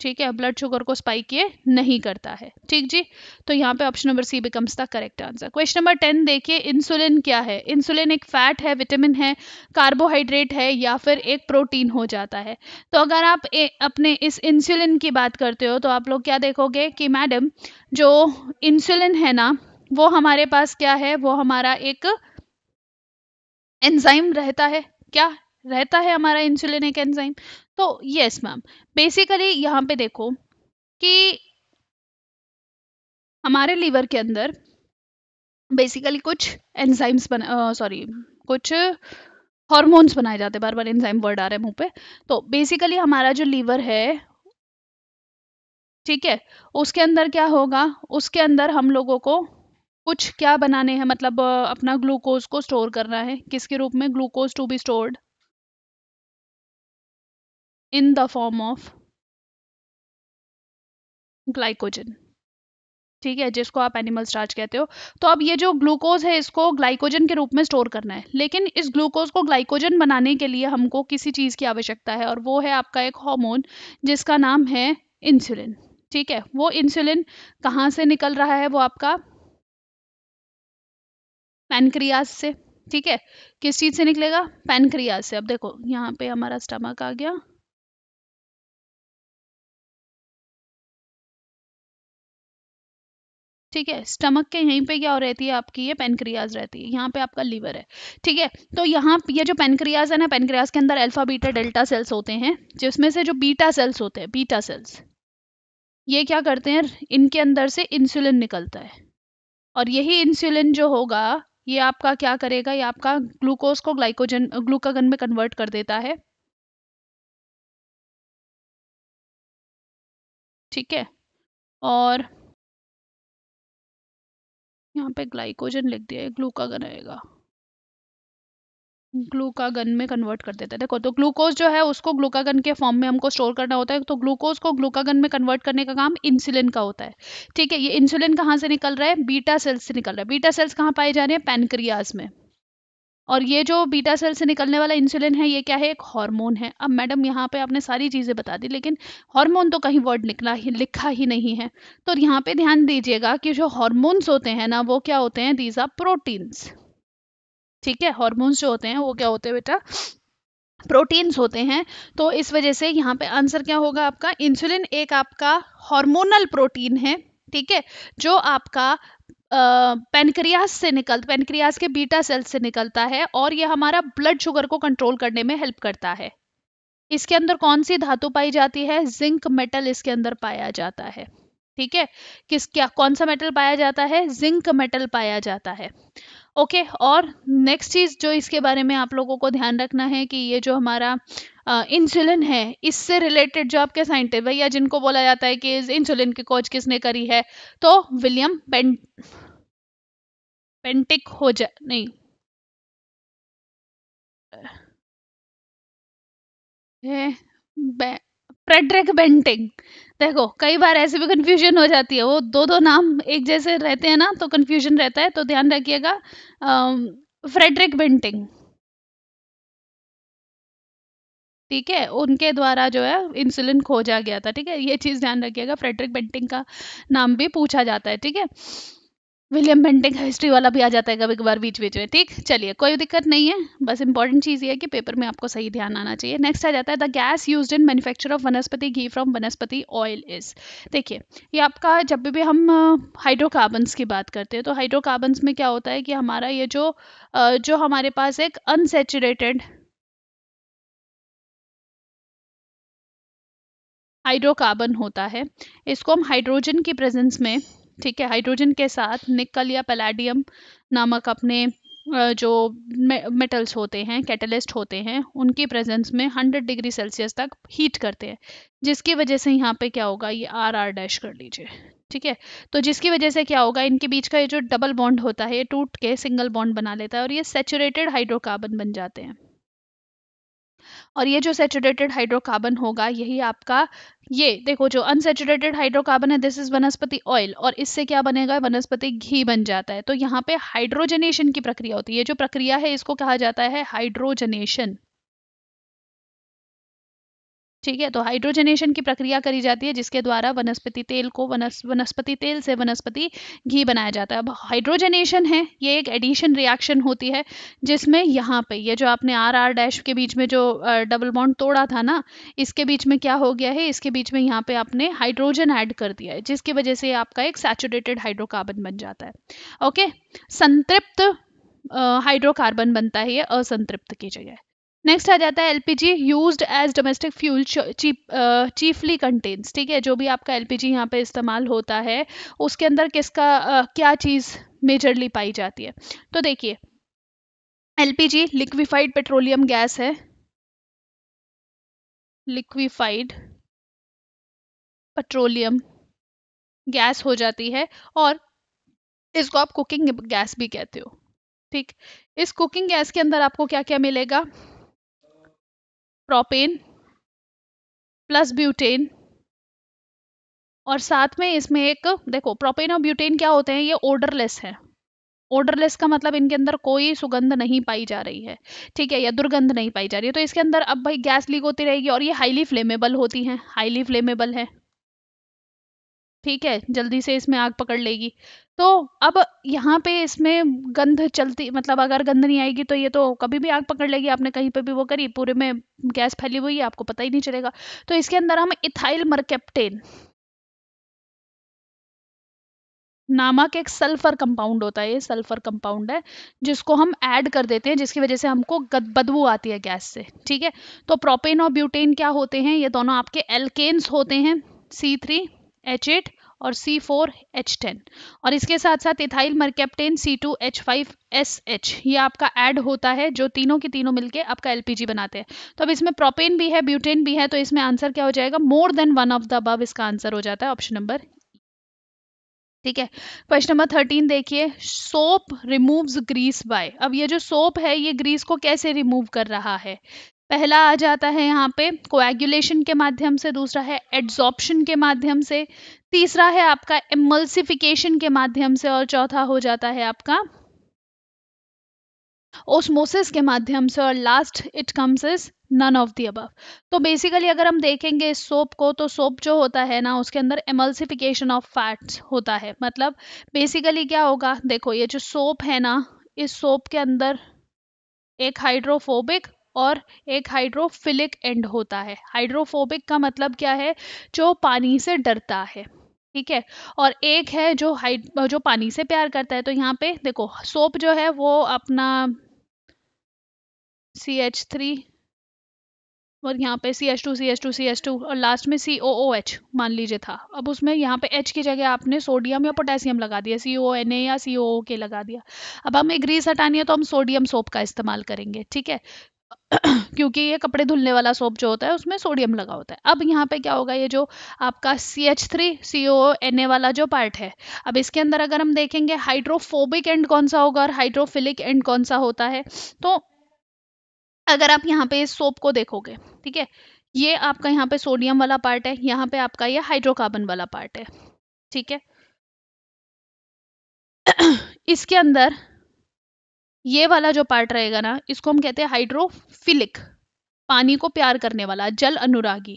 ठीक है ब्लड शुगर को स्पाइक ये नहीं करता है ठीक जी तो यहाँ पे option number C becomes the correct answer question number ten देखिए इंसुलिन क्या है इंसुलिन एक फैट है विटामिन है कार्बोहाइड्रेट है या फिर एक प्रोटीन हो जाता है तो अगर आप ए, अपने इस इंसुलिन की बात करते हो तो आप लोग क्या देखोगे कि मैडम जो इंसुलिन है ना वो हमारे पास क्या है वो हमारा एक एंजाइम रहता है क्या रहता है हमारा इंसुलिन एक एंजाइम तो यस मैम बेसिकली यहाँ पे देखो कि हमारे लीवर के अंदर बेसिकली कुछ एंजाइम्स बना सॉरी कुछ हॉर्मोन्स बनाए जाते हैं बार बार एंजाइम वर्ड आ रहे हैं मुंह पे तो बेसिकली हमारा जो लीवर है ठीक है उसके अंदर क्या होगा उसके अंदर हम लोगों को कुछ क्या बनाने हैं मतलब अपना ग्लूकोज को स्टोर करना है किसके रूप में glucose to be stored in the form of glycogen ठीक है जिसको आप एनिमल स्टार्च कहते हो तो अब ये जो ग्लूकोज है इसको ग्लाइकोजन के रूप में स्टोर करना है लेकिन इस ग्लूकोज को ग्लाइकोजन बनाने के लिए हमको किसी चीज़ की आवश्यकता है और वो है आपका एक हार्मोन जिसका नाम है इंसुलिन ठीक है वो इंसुलिन कहाँ से निकल रहा है वो आपका पैनक्रियाज से ठीक है किस चीज़ से निकलेगा पैनक्रियाज से अब देखो यहाँ पे हमारा स्टमक आ गया ठीक है स्टमक के यहीं पे क्या हो रहती है आपकी ये पेनक्रियाज रहती है यहाँ पे आपका लीवर है ठीक है तो यहाँ ये जो पेनक्रियाज है ना पेनक्रियाज के अंदर अल्फा बीटा डेल्टा सेल्स होते हैं जिसमें से जो बीटा सेल्स होते हैं बीटा सेल्स ये क्या करते हैं इनके अंदर से इंसुलिन निकलता है और यही इंसुलिन जो होगा ये आपका क्या करेगा ये आपका ग्लूकोज को ग्लाइकोजन ग्लूकागन में कन्वर्ट कर देता है ठीक है और यहाँ पे ग्लाइकोजन लिख दिया है ग्लूकागन आएगा ग्लूकागन में कन्वर्ट कर देता है देखो तो ग्लूकोज जो है उसको ग्लूकागन के फॉर्म में हमको स्टोर करना होता है तो ग्लूकोज को ग्लूकागन में कन्वर्ट करने का काम इंसुलिन का होता है ठीक है ये इंसुलिन कहाँ से निकल रहा है बीटा सेल्स से निकल रहा है बीटा सेल्स कहाँ पाए जा रहे हैं पैनक्रियाज में और ये जो बीटा सेल से निकलने वाला इंसुलिन है ये क्या है एक हार्मोन है अब मैडम यहाँ पे आपने सारी चीज़ें बता दी लेकिन हार्मोन तो कहीं वर्ड निकला ही लिखा ही नहीं है तो यहाँ पे ध्यान दीजिएगा कि जो हार्मोन्स होते हैं ना वो क्या होते हैं दीज आर प्रोटीन्स ठीक है हॉर्मोन्स जो होते हैं वो क्या होते हैं बेटा प्रोटीन्स होते हैं तो इस वजह से यहाँ पे आंसर क्या होगा आपका इंसुलिन एक आपका हॉर्मोनल प्रोटीन है ठीक है जो आपका पेनक्रियाज से निकल पेनक्रियाज के बीटा सेल से निकलता है और यह हमारा ब्लड शुगर को कंट्रोल करने में हेल्प करता है इसके अंदर कौन सी धातु पाई जाती है जिंक मेटल इसके अंदर पाया जाता है ठीक है किस क्या कौन सा मेटल पाया जाता है जिंक मेटल पाया जाता है ओके और नेक्स्ट चीज जो इसके बारे में आप लोगों को ध्यान रखना है कि ये जो हमारा इंसुलिन है इससे रिलेटेड जो आपके साइंटिफिक या जिनको बोला जाता है कि इंसुलिन की खोज किसने करी है तो विलियम पें पेंटिक हो जाए नहीं फ्रेडरिक बेंटिंग देखो कई बार ऐसे भी कंफ्यूजन हो जाती है वो दो दो नाम एक जैसे रहते हैं ना तो कंफ्यूजन रहता है तो ध्यान रखिएगा फ्रेडरिक बेंटिंग ठीक है उनके द्वारा जो है इंसुलिन खोजा गया था ठीक है ये चीज़ ध्यान रखिएगा फ्रेडरिक बेंटिंग का नाम भी पूछा जाता है ठीक है विलियम बेंटिंग का हिस्ट्री वाला भी आ जाता है कभी कभार बीच बीच में ठीक चलिए कोई दिक्कत नहीं है बस इंपॉर्टेंट चीज़ ये है कि पेपर में आपको सही ध्यान आना चाहिए नेक्स्ट आ जाता है the gas use in manufacture of vanaspati ghee from vanaspati oil is देखिए ये आपका जब भी हम हाइड्रोकार्बन्स की बात करते हैं तो हाइड्रोकार्बन्स में क्या होता है कि हमारा ये जो जो हमारे पास एक अनसेचुरेटेड हाइड्रोकार्बन होता है इसको हम हाइड्रोजन की प्रेजेंस में ठीक है हाइड्रोजन के साथ निकल या पैलाडियम नामक अपने जो मेटल्स होते हैं कैटलिस्ट होते हैं उनकी प्रेजेंस में 100 डिग्री सेल्सियस तक हीट करते हैं जिसकी वजह से यहाँ पे क्या होगा ये आर आर डैश कर लीजिए ठीक है तो जिसकी वजह से क्या होगा इनके बीच का ये जो डबल बॉन्ड होता है ये टूट के सिंगल बॉन्ड बना लेता है और ये सेचुरेटेड हाइड्रोकार्बन बन जाते हैं और ये जो सेचुरेटेड हाइड्रोकार्बन होगा यही आपका ये देखो जो अनसेचुरेटेड हाइड्रोकार्बन है दिस इज वनस्पति ऑयल और इससे क्या बनेगा वनस्पति घी बन जाता है तो यहाँ पे हाइड्रोजनेशन की प्रक्रिया होती है ये जो प्रक्रिया है इसको कहा जाता है हाइड्रोजनेशन ठीक है तो हाइड्रोजनेशन की प्रक्रिया करी जाती है जिसके द्वारा वनस्पति तेल को वनस्पति तेल से वनस्पति घी बनाया जाता है अब हाइड्रोजनेशन है ये एक एडिशन रिएक्शन होती है जिसमें यहाँ पे ये जो आपने आर आर डैश के बीच में जो डबल बॉन्ड तोड़ा था ना इसके बीच में क्या हो गया है इसके बीच में यहाँ पे आपने हाइड्रोजन ऐड कर दिया है जिसकी वजह से आपका एक सैचुरेटेड हाइड्रोकार्बन बन जाता है ओके संतृप्त हाइड्रोकार्बन बनता है ये असंतृप्त की जगह नेक्स्ट आ जाता है LPG used as domestic fuel chiefly contains ठीक है जो भी आपका एलपीजी यहाँ पे इस्तेमाल होता है उसके अंदर किसका uh, क्या चीज़ मेजरली पाई जाती है तो देखिए एलपीजी लिक्विफाइड पेट्रोलियम गैस है लिक्विफाइड पेट्रोलियम गैस हो जाती है और इसको आप कुकिंग गैस भी कहते हो ठीक इस कुकिंग गैस के अंदर आपको क्या क्या मिलेगा प्रोपेन प्लस ब्यूटेन और साथ में इसमें एक देखो प्रोपेन और ब्यूटेन क्या होते हैं ये ओडरलेस है ओडरलेस का मतलब इनके अंदर कोई सुगंध नहीं पाई जा रही है ठीक है या दुर्गंध नहीं पाई जा रही है तो इसके अंदर अब भाई गैस लीक होती रहेगी और ये हाईली फ्लेमेबल होती हैं हाईली फ्लेमेबल है ठीक है जल्दी से इसमें आग पकड़ लेगी तो अब यहाँ पे इसमें गंध चलती मतलब अगर गंध नहीं आएगी तो ये तो कभी भी आग पकड़ लेगी आपने कहीं पे भी वो करी पूरे में गैस फैली हुई है आपको पता ही नहीं चलेगा तो इसके अंदर हम इथाइल मरकेप्टेन नामक एक सल्फर कंपाउंड होता है ये सल्फर कंपाउंड है जिसको हम ऐड कर देते हैं जिसकी वजह से हमको बदबू आती है गैस से ठीक है तो प्रोपेन और ब्यूटेन क्या होते हैं ये दोनों आपके एल्केन्स होते हैं सी थ्री एच एट और सी फोर एच टेन और इसके साथ साथ इथाइल मरकेप्टेन एच ये आपका ऐड होता है जो तीनों के तीनों मिलके आपका एलपीजी बनाते हैं तो अब इसमें प्रोपेन भी है ब्यूटेन भी है तो इसमें आंसर क्या हो जाएगा more than one of the above इसका आंसर हो जाता है ऑप्शन नंबर e. ठीक है क्वेश्चन नंबर थर्टीन देखिए सोप रिमूव्स ग्रीस बाय अब ये जो सोप है ये ग्रीस को कैसे रिमूव कर रहा है पहला आ जाता है यहाँ पे कोएगुलेशन के माध्यम से दूसरा है एड्सॉप्शन के माध्यम से तीसरा है आपका एमल्सिफिकेशन के माध्यम से और चौथा हो जाता है आपका ओस्मोसिस के माध्यम से और last it comes is none of the above तो बेसिकली अगर हम देखेंगे सोप को तो सोप जो होता है ना उसके अंदर एमल्सिफिकेशन ऑफ फैट्स होता है मतलब बेसिकली क्या होगा देखो ये जो सोप है ना इस सोप के अंदर एक हाइड्रोफोबिक और एक हाइड्रोफिलिक एंड होता है हाइड्रोफोबिक का मतलब क्या है जो पानी से डरता है ठीक है और एक है जो हाइड जो पानी से प्यार करता है तो यहाँ पे देखो सोप जो है वो अपना सी एच थ्री और यहाँ पे C H two C H two C H two और लास्ट में सी ओ ओ एच मान लीजिए था अब उसमें यहाँ पे एच की जगह आपने सोडियम या पोटेशियम लगा दिया सी ओ एन ए या सी ओ के लगा दिया अब हमें ग्रीस हटानी है तो हम सोडियम सोप का इस्तेमाल करेंगे ठीक है क्योंकि ये कपड़े धुलने वाला सोप जो होता है उसमें सोडियम लगा होता है अब यहाँ पे क्या होगा ये जो आपका C H three C O N A वाला जो पार्ट है अब इसके अंदर अगर हम देखेंगे हाइड्रोफोबिक एंड कौन सा होगा और हाइड्रोफिलिक एंड कौन सा होता है तो अगर आप यहाँ पे इस सोप को देखोगे ठीक है ये आपका यहाँ पे सोडियम वाला पार्ट है यहाँ पे आपका ये हाइड्रोकार्बन वाला पार्ट है ठीक है इसके अंदर ये वाला जो पार्ट रहेगा ना इसको हम कहते हैं हाइड्रोफिलिक पानी को प्यार करने वाला जल अनुरागी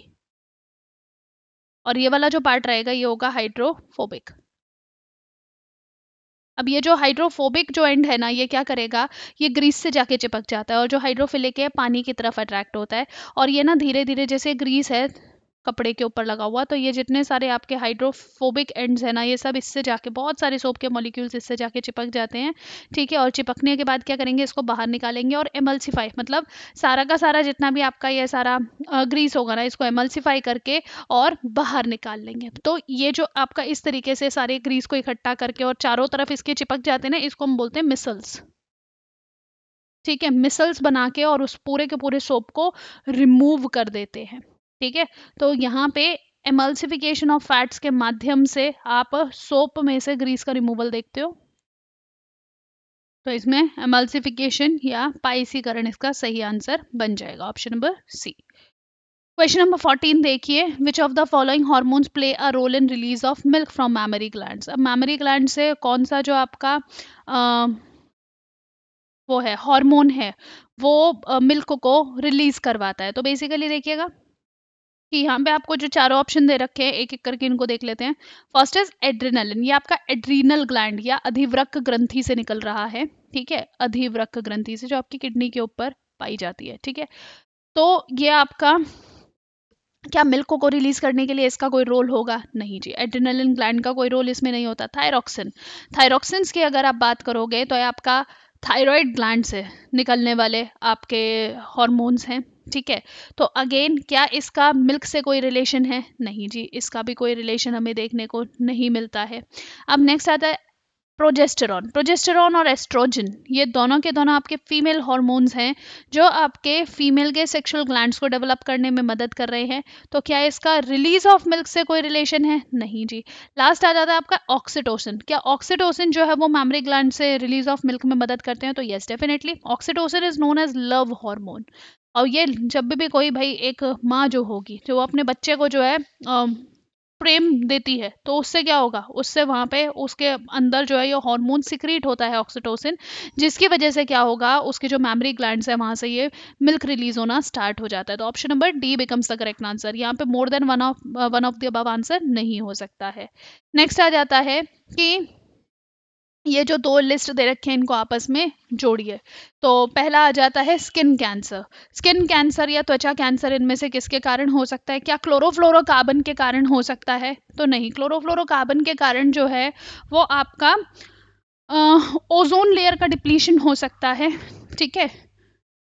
और ये वाला जो पार्ट रहेगा ये होगा हाइड्रोफोबिक अब ये जो हाइड्रोफोबिक जो एंड है ना ये क्या करेगा ये ग्रीस से जाके चिपक जाता है और जो हाइड्रोफिलिक है पानी की तरफ अट्रैक्ट होता है और ये ना धीरे धीरे जैसे ग्रीस है कपड़े के ऊपर लगा हुआ तो ये जितने सारे आपके हाइड्रोफोबिक एंड्स हैं ना ये सब इससे जाके बहुत सारे सोप के मॉलिक्यूल्स इससे जाके चिपक जाते हैं ठीक है और चिपकने के बाद क्या करेंगे इसको बाहर निकालेंगे और एमल्सीफाई मतलब सारा का सारा जितना भी आपका ये सारा ग्रीस होगा ना इसको एमल्सीफाई करके और बाहर निकाल लेंगे तो ये जो आपका इस तरीके से सारे ग्रीस को इकट्ठा करके और चारों तरफ इसके चिपक जाते हैं ना इसको हम बोलते हैं मिसल्स ठीक है मिसल्स बना के और उस पूरे के पूरे सोप को रिमूव कर देते हैं ठीक है तो यहाँ पे एमल्सिफिकेशन ऑफ फैट्स के माध्यम से आप सोप में से ग्रीस का रिमूवल देखते हो तो इसमें एमल्सिफिकेशन या पाइसीकरण इसका सही आंसर बन जाएगा option number C question number fourteen देखिए which of the following hormones play a role in release of milk from mammary gland अब मैमरी ग्लैंड से कौन सा जो आपका आ, वो है हार्मोन है वो मिल्क को रिलीज करवाता है तो बेसिकली देखिएगा कि यहाँ पे आपको जो चारों ऑप्शन दे रखे हैं एक एक करके इनको देख लेते हैं फर्स्ट इज एड्रीनलिन ये आपका एड्रीनल ग्लैंड या अधिवृक्क ग्रंथि से निकल रहा है ठीक है अधिवृक्क ग्रंथि से जो आपकी किडनी के ऊपर पाई जाती है ठीक है तो ये आपका क्या मिल्क को रिलीज करने के लिए इसका कोई रोल होगा नहीं जी एड्रीनलिन ग्लैंड का कोई रोल इसमें नहीं होता थायरोक्सिन थायरोक्सिन्स की अगर आप बात करोगे तो ये आपका थायरॉयड ग्लैंड से निकलने वाले आपके हॉर्मोन्स हैं ठीक है तो अगेन क्या इसका मिल्क से कोई रिलेशन है नहीं जी इसका भी कोई रिलेशन हमें देखने को नहीं मिलता है अब नेक्स्ट आता है प्रोजेस्टेरॉन प्रोजेस्टेरॉन और एस्ट्रोजन ये दोनों के दोनों आपके फीमेल हॉर्मोन्स हैं जो आपके फीमेल के सेक्सुअल ग्लैंड्स को डेवलप करने में मदद कर रहे हैं तो क्या इसका रिलीज ऑफ मिल्क से कोई रिलेशन है नहीं जी लास्ट आ जाता है आपका ऑक्सीटोसिन क्या ऑक्सीटोसिन जो है वो मैमरी ग्लैंड से रिलीज ऑफ मिल्क में मदद करते हैं तो yes definitely oxytocin is known as love hormone और ये जब भी कोई भाई एक माँ जो होगी जो अपने बच्चे को जो है प्रेम देती है तो उससे क्या होगा उससे वहाँ पे उसके अंदर जो है ये हार्मोन सिक्रीट होता है ऑक्सीटोसिन जिसकी वजह से क्या होगा उसके जो मैमरी ग्लैंड है वहाँ से ये मिल्क रिलीज होना स्टार्ट हो जाता है तो option number D becomes the correct answer यहाँ पे more than one of one of the above answer नहीं हो सकता है नेक्स्ट आ जाता है कि ये जो दो लिस्ट दे रखे हैं इनको आपस में जोड़िए तो पहला आ जाता है स्किन कैंसर स्किन कैंसर या त्वचा कैंसर इनमें से किसके कारण हो सकता है क्या क्लोरोफ्लोरोकार्बन के कारण हो सकता है तो नहीं क्लोरोफ्लोरोकार्बन के कारण जो है वो आपका ओजोन लेयर का डिप्लीशन हो सकता है ठीक है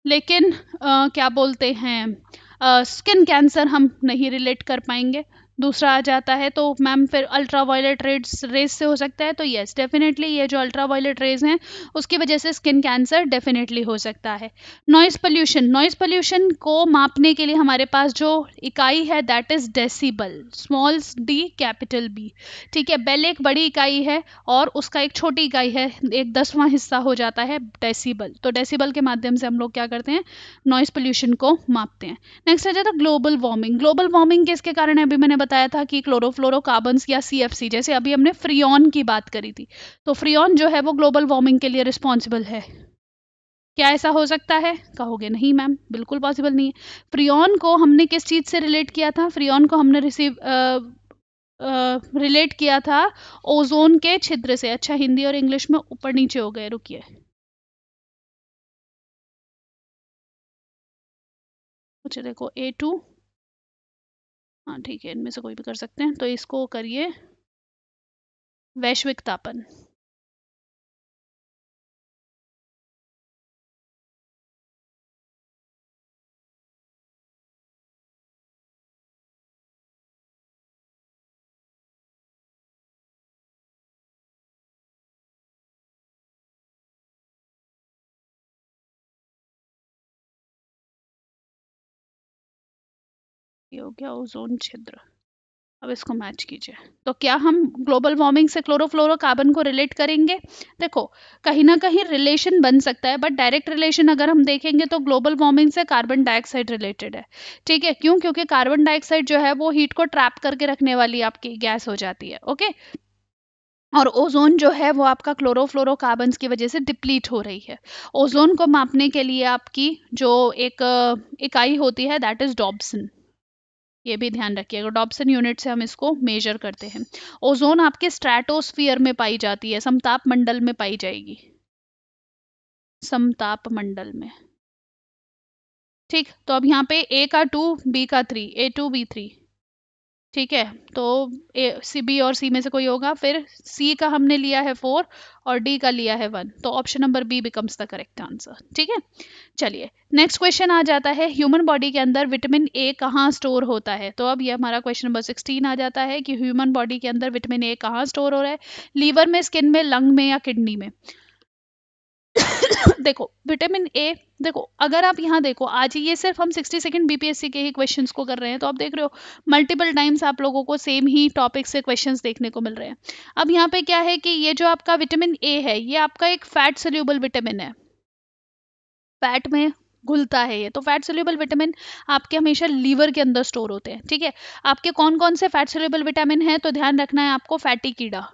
लेकिन आ, क्या बोलते हैं स्किन कैंसर हम नहीं रिलेट कर पाएंगे दूसरा आ जाता है तो मैम फिर अल्ट्रा वायलेट रेड्स रेज से हो सकता है तो येस डेफिनेटली ये जो अल्ट्रा वायलेट रेज हैं उसकी वजह से स्किन कैंसर डेफिनेटली हो सकता है नॉइज़ पोल्यूशन नॉइज़ पोल्यूशन को मापने के लिए हमारे पास जो इकाई है that is decibel small D capital B ठीक है बेल एक बड़ी इकाई है और उसका एक छोटी इकाई है एक दसवां हिस्सा हो जाता है डेसीबल तो डेसीबल के माध्यम से हम लोग क्या करते हैं नॉइज़ पोल्यूशन को मापते हैं नेक्स्ट आ जाता है ग्लोबल वार्मिंग ग्लोबल वार्मिंग किसके कारण है अभी मैंने बताया बताया था कि क्लोरोफ्लोरोकार्बन्स या सी जैसे अभी हमने फ्रियॉन की बात करी थी तो फ्रियॉन जो है वो ग्लोबल वार्मिंग के लिए रिस्पॉन्सिबल है क्या ऐसा हो सकता है कहोगे नहीं मैम बिल्कुल पॉसिबल नहीं है फ्रियॉन को हमने किस चीज़ से रिलेट किया था फ्रियॉन को हमने रिसीव रिलेट किया था ओजोन के छिद्र से अच्छा हिंदी और इंग्लिश में ऊपर नीचे हो गए रुकिए देखो ए टू हाँ ठीक है इनमें से कोई भी कर सकते हैं तो इसको करिए वैश्विक तापन ये हो गया ओजोन छिद्र अब इसको मैच कीजिए तो क्या हम ग्लोबल वार्मिंग से क्लोरोफ्लोरोकार्बन को रिलेट करेंगे देखो कहीं ना कहीं रिलेशन बन सकता है बट डायरेक्ट रिलेशन अगर हम देखेंगे तो ग्लोबल वार्मिंग से कार्बन डाइऑक्साइड रिलेटेड है ठीक है क्यों क्योंकि कार्बन डाइऑक्साइड जो है वो हीट को ट्रैप करके रखने वाली आपकी गैस हो जाती है ओके और ओजोन जो है वो आपका कार्बन की वजह से डिप्लीट हो रही है ओजोन को मापने के लिए आपकी जो एक इकाई होती है दैट इज डॉब्सन ये भी ध्यान रखिएगा डॉब्सन यूनिट से हम इसको मेजर करते हैं ओजोन आपके स्ट्रेटोस्फियर में पाई जाती है समताप मंडल में पाई जाएगी समताप मंडल में ठीक तो अब यहाँ पे ए का टू बी का three A two B three ठीक है तो ए, सी बी और सी में से कोई होगा फिर सी का हमने लिया है फोर और डी का लिया है वन तो option number B becomes the correct answer ठीक है चलिए नेक्स्ट क्वेश्चन आ जाता है ह्यूमन बॉडी के अंदर विटामिन ए कहाँ स्टोर होता है तो अब ये हमारा क्वेश्चन नंबर सिक्सटीन आ जाता है कि ह्यूमन बॉडी के अंदर विटामिन ए कहाँ स्टोर हो रहा है लीवर में स्किन में लंग में या किडनी में देखो विटामिन ए देखो अगर आप यहाँ देखो आज ये सिर्फ हम 60 सेकंड बीपीएससी के ही क्वेश्चंस को कर रहे हैं तो आप देख रहे हो मल्टीपल टाइम्स आप लोगों को सेम ही टॉपिक से क्वेश्चंस देखने को मिल रहे हैं अब यहाँ पे क्या है कि ये जो आपका विटामिन ए है ये आपका एक फैट सोल्यूबल विटामिन है फैट में घुलता है ये तो फैट सोल्यूबल विटामिन आपके हमेशा लीवर के अंदर स्टोर होते हैं ठीक है आपके कौन कौन से फैट सोल्यूबल विटामिन है तो ध्यान रखना है आपको फैटी कीड़ा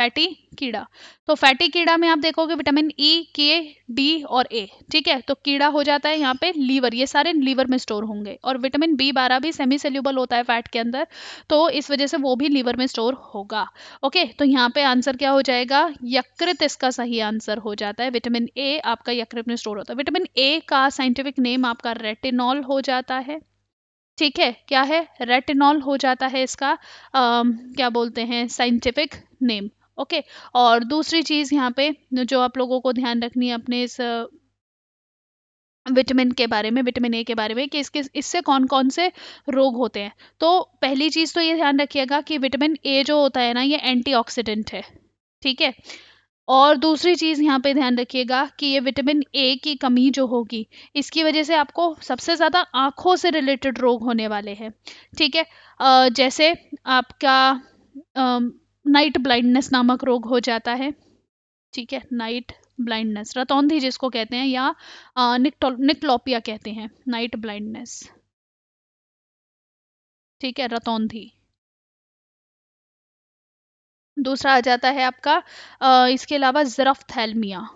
फैटी कीड़ा तो फैटी कीड़ा में आप देखोगे विटामिन ई के डी और ए ठीक है तो कीड़ा हो जाता है यहाँ पे लीवर ये सारे लीवर में स्टोर होंगे और विटामिन बी बारह भी सेमी सेल्यूबल होता है फैट के अंदर तो इस वजह से वो भी लीवर में स्टोर होगा ओके तो यहाँ पे आंसर क्या हो जाएगा यकृत इसका सही आंसर हो जाता है विटामिन ए आपका यकृत में स्टोर होता है विटामिन ए का साइंटिफिक नेम आपका रेटिनॉल हो जाता है ठीक है क्या है रेटिनॉल हो जाता है इसका आ, क्या बोलते हैं साइंटिफिक नेम ओके और दूसरी चीज़ यहाँ पे जो आप लोगों को ध्यान रखनी है अपने इस विटामिन के बारे में विटामिन ए के बारे में कि इसके इससे कौन कौन से रोग होते हैं तो पहली चीज़ तो ये ध्यान रखिएगा कि विटामिन ए जो होता है ना ये एंटीऑक्सीडेंट है ठीक है और दूसरी चीज़ यहाँ पे ध्यान रखिएगा कि ये विटामिन ए की कमी जो होगी इसकी वजह से आपको सबसे ज़्यादा आँखों से रिलेटेड रोग होने वाले हैं ठीक है जैसे आपका नाइट ब्लाइंडनेस नामक रोग हो जाता है ठीक है नाइट ब्लाइंडनेस रतौंधी जिसको कहते हैं या निकलोपिया कहते हैं नाइट ब्लाइंडनेस ठीक है रतौंधी दूसरा आ जाता है आपका आ, इसके अलावा जरफ थैलमिया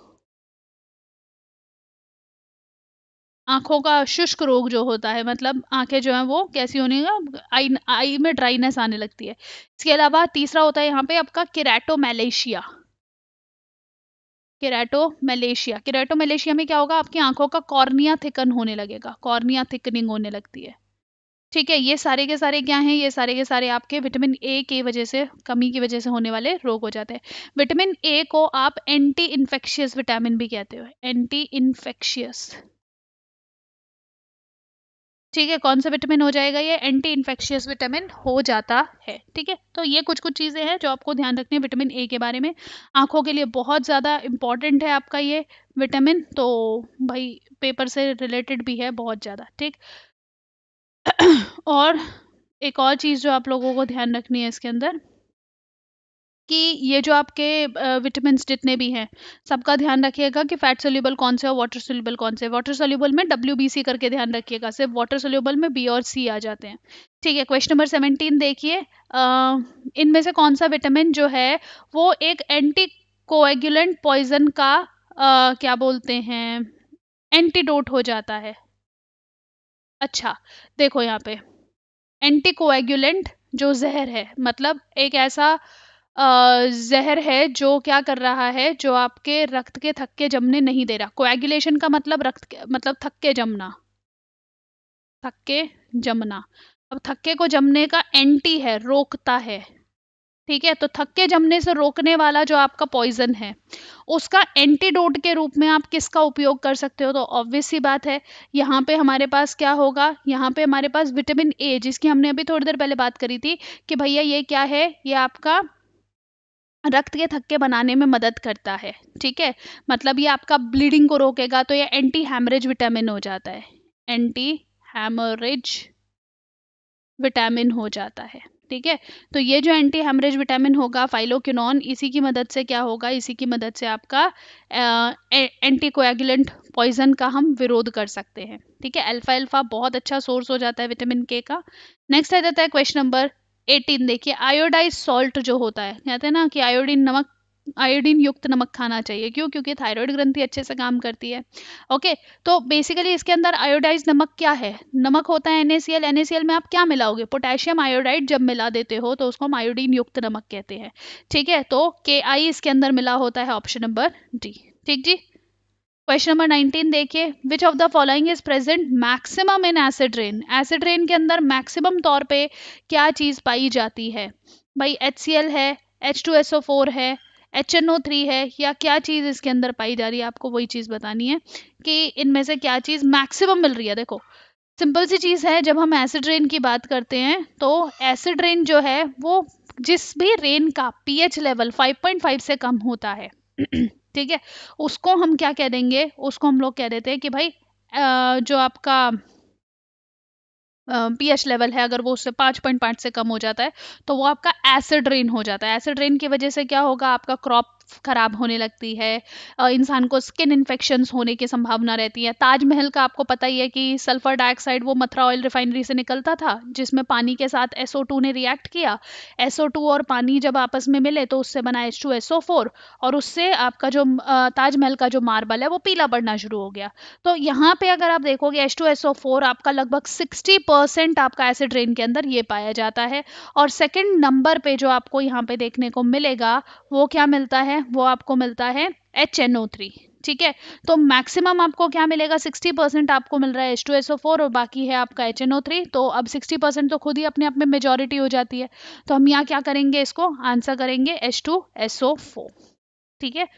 आंखों का शुष्क रोग जो होता है मतलब आंखें जो हैं वो कैसी होने का आई आई में ड्राइनेस आने लगती है इसके अलावा तीसरा होता है यहाँ पे आपका मलेशिया मलेशिया किरेटो मलेशिया में क्या होगा आपकी आंखों का कॉर्निया थिकन होने लगेगा कॉर्निया थिकनिंग होने लगती है ठीक है ये सारे के सारे क्या हैं ये सारे के सारे आपके विटामिन ए की वजह से कमी की वजह से होने वाले रोग हो जाते हैं विटामिन ए को आप एंटी इन्फेक्शियस विटामिन भी कहते हो एंटी इन्फेक्शियस ठीक है कौन सा विटामिन हो जाएगा ये एंटी इन्फेक्शियस विटामिन हो जाता है ठीक है तो ये कुछ कुछ चीज़ें हैं जो आपको ध्यान रखनी है विटामिन ए के बारे में आंखों के लिए बहुत ज़्यादा इंपॉर्टेंट है आपका ये विटामिन तो भाई पेपर से रिलेटेड भी है बहुत ज़्यादा ठीक और एक और चीज़ जो आप लोगों को ध्यान रखनी है इसके अंदर कि ये जो आपके विटामिन जितने भी हैं सबका ध्यान रखिएगा कि फैट सोल्यूबल कौन से और वाटर सोल्यूबल कौन से वाटर सोल्यूबल में डब्ल्यू बी सी करके ध्यान रखिएगा सिर्फ वाटर सोल्यूबल में बी और सी आ जाते हैं ठीक है क्वेश्चन नंबर सेवनटीन देखिए इनमें से कौन सा विटामिन जो है वो एक एंटी कोएगुलेंट पॉइजन का आ, क्या बोलते हैं एंटीडोट हो जाता है अच्छा देखो यहाँ पे एंटी कोएगुलेंट जो जहर है मतलब एक ऐसा जहर है जो क्या कर रहा है जो आपके रक्त के थक्के जमने नहीं दे रहा कोएगुलेशन का मतलब रक्त के, मतलब थक्के जमना थक्के जमना अब थक्के को जमने का एंटी है रोकता है ठीक है तो थक्के जमने से रोकने वाला जो आपका पॉइजन है उसका एंटीडोट के रूप में आप किसका उपयोग कर सकते हो तो ऑब्वियस सी बात है यहाँ पे हमारे पास क्या होगा यहाँ पे हमारे पास विटामिन ए जिसकी हमने अभी थोड़ी देर पहले बात करी थी कि भैया ये क्या है ये आपका रक्त के थक्के बनाने में मदद करता है ठीक है मतलब ये आपका ब्लीडिंग को रोकेगा तो ये एंटी हैमरेज विटामिन हो जाता है एंटी हैमरेज विटामिन हो जाता है ठीक है तो ये जो एंटी हेमरेज विटामिन होगा फाइलोक्यूनॉन इसी की मदद से क्या होगा इसी की मदद से आपका एंटीकोएगुलेंट पॉइजन का हम विरोध कर सकते हैं ठीक है अल्फा अल्फा बहुत अच्छा सोर्स हो जाता है विटामिन के का नेक्स्ट आ जाता है क्वेश्चन नंबर एटीन देखिए आयोडाइज सॉल्ट जो होता है कहते हैं ना कि आयोडीन नमक आयोडीन युक्त नमक खाना चाहिए क्यों क्योंकि थायराइड ग्रंथि अच्छे से काम करती है ओके तो बेसिकली इसके अंदर आयोडाइज नमक क्या है नमक होता है एनएसीएल एनएसीएल में आप क्या मिलाओगे पोटेशियम आयोडाइड जब मिला देते हो तो उसको हम आयोडीन युक्त नमक कहते हैं ठीक है तो के आई इसके अंदर मिला होता है ऑप्शन नंबर डी ठीक जी क्वेश्चन नंबर 19 देखिए which of the following is present maximum in acid rain acid rain के अंदर मैक्सिमम तौर पे क्या चीज़ पाई जाती है भाई एच है H two S O four है एच एन ओ थ्री है या क्या चीज़ इसके अंदर पाई जा रही है आपको वही चीज़ बतानी है कि इनमें से क्या चीज़ मैक्सिमम मिल रही है देखो सिंपल सी चीज़ है जब हम एसिड रेन की बात करते हैं तो एसिड रेन जो है वो जिस भी रेन का पीएच लेवल 5.5 से कम होता है ठीक है उसको हम क्या कह देंगे उसको हम लोग कह देते हैं कि भाई जो आपका पीएच लेवल है अगर वो उससे पाँच पॉइंट पाँच से कम हो जाता है तो वो आपका एसिड रेन हो जाता है एसिड रेन की वजह से क्या होगा आपका क्रॉप खराब होने लगती है इंसान को स्किन इन्फेक्शन होने की संभावना रहती है ताजमहल का आपको पता ही है कि सल्फर डाइऑक्साइड वो मथुरा ऑयल रिफाइनरी से निकलता था जिसमें पानी के साथ एसओ ने रिएक्ट किया एसओ और पानी जब आपस में मिले तो उससे बना टू एसओ और उससे आपका जो ताजमहल का जो मार्बल है वो पीला पड़ना शुरू हो गया तो यहाँ पे अगर आप देखोगे टू एसओ आपका लगभग सिक्सटी परसेंट आपका एसिड रेन के अंदर ये पाया जाता है और सेकेंड नंबर पे जो आपको यहाँ पे देखने को मिलेगा वो क्या मिलता है है वो आपको मिलता है एच एन ओ थ्री ठीक है तो मैक्सिमम आपको क्या मिलेगा 60 परसेंट आपको मिल रहा है H two S O four और बाकी है आपका एच एन ओ थ्री तो अब 60 परसेंट तो खुद ही अपने आप में मेजोरिटी हो जाती है तो हम यहाँ क्या करेंगे इसको आंसर करेंगे H two S O four ठीक है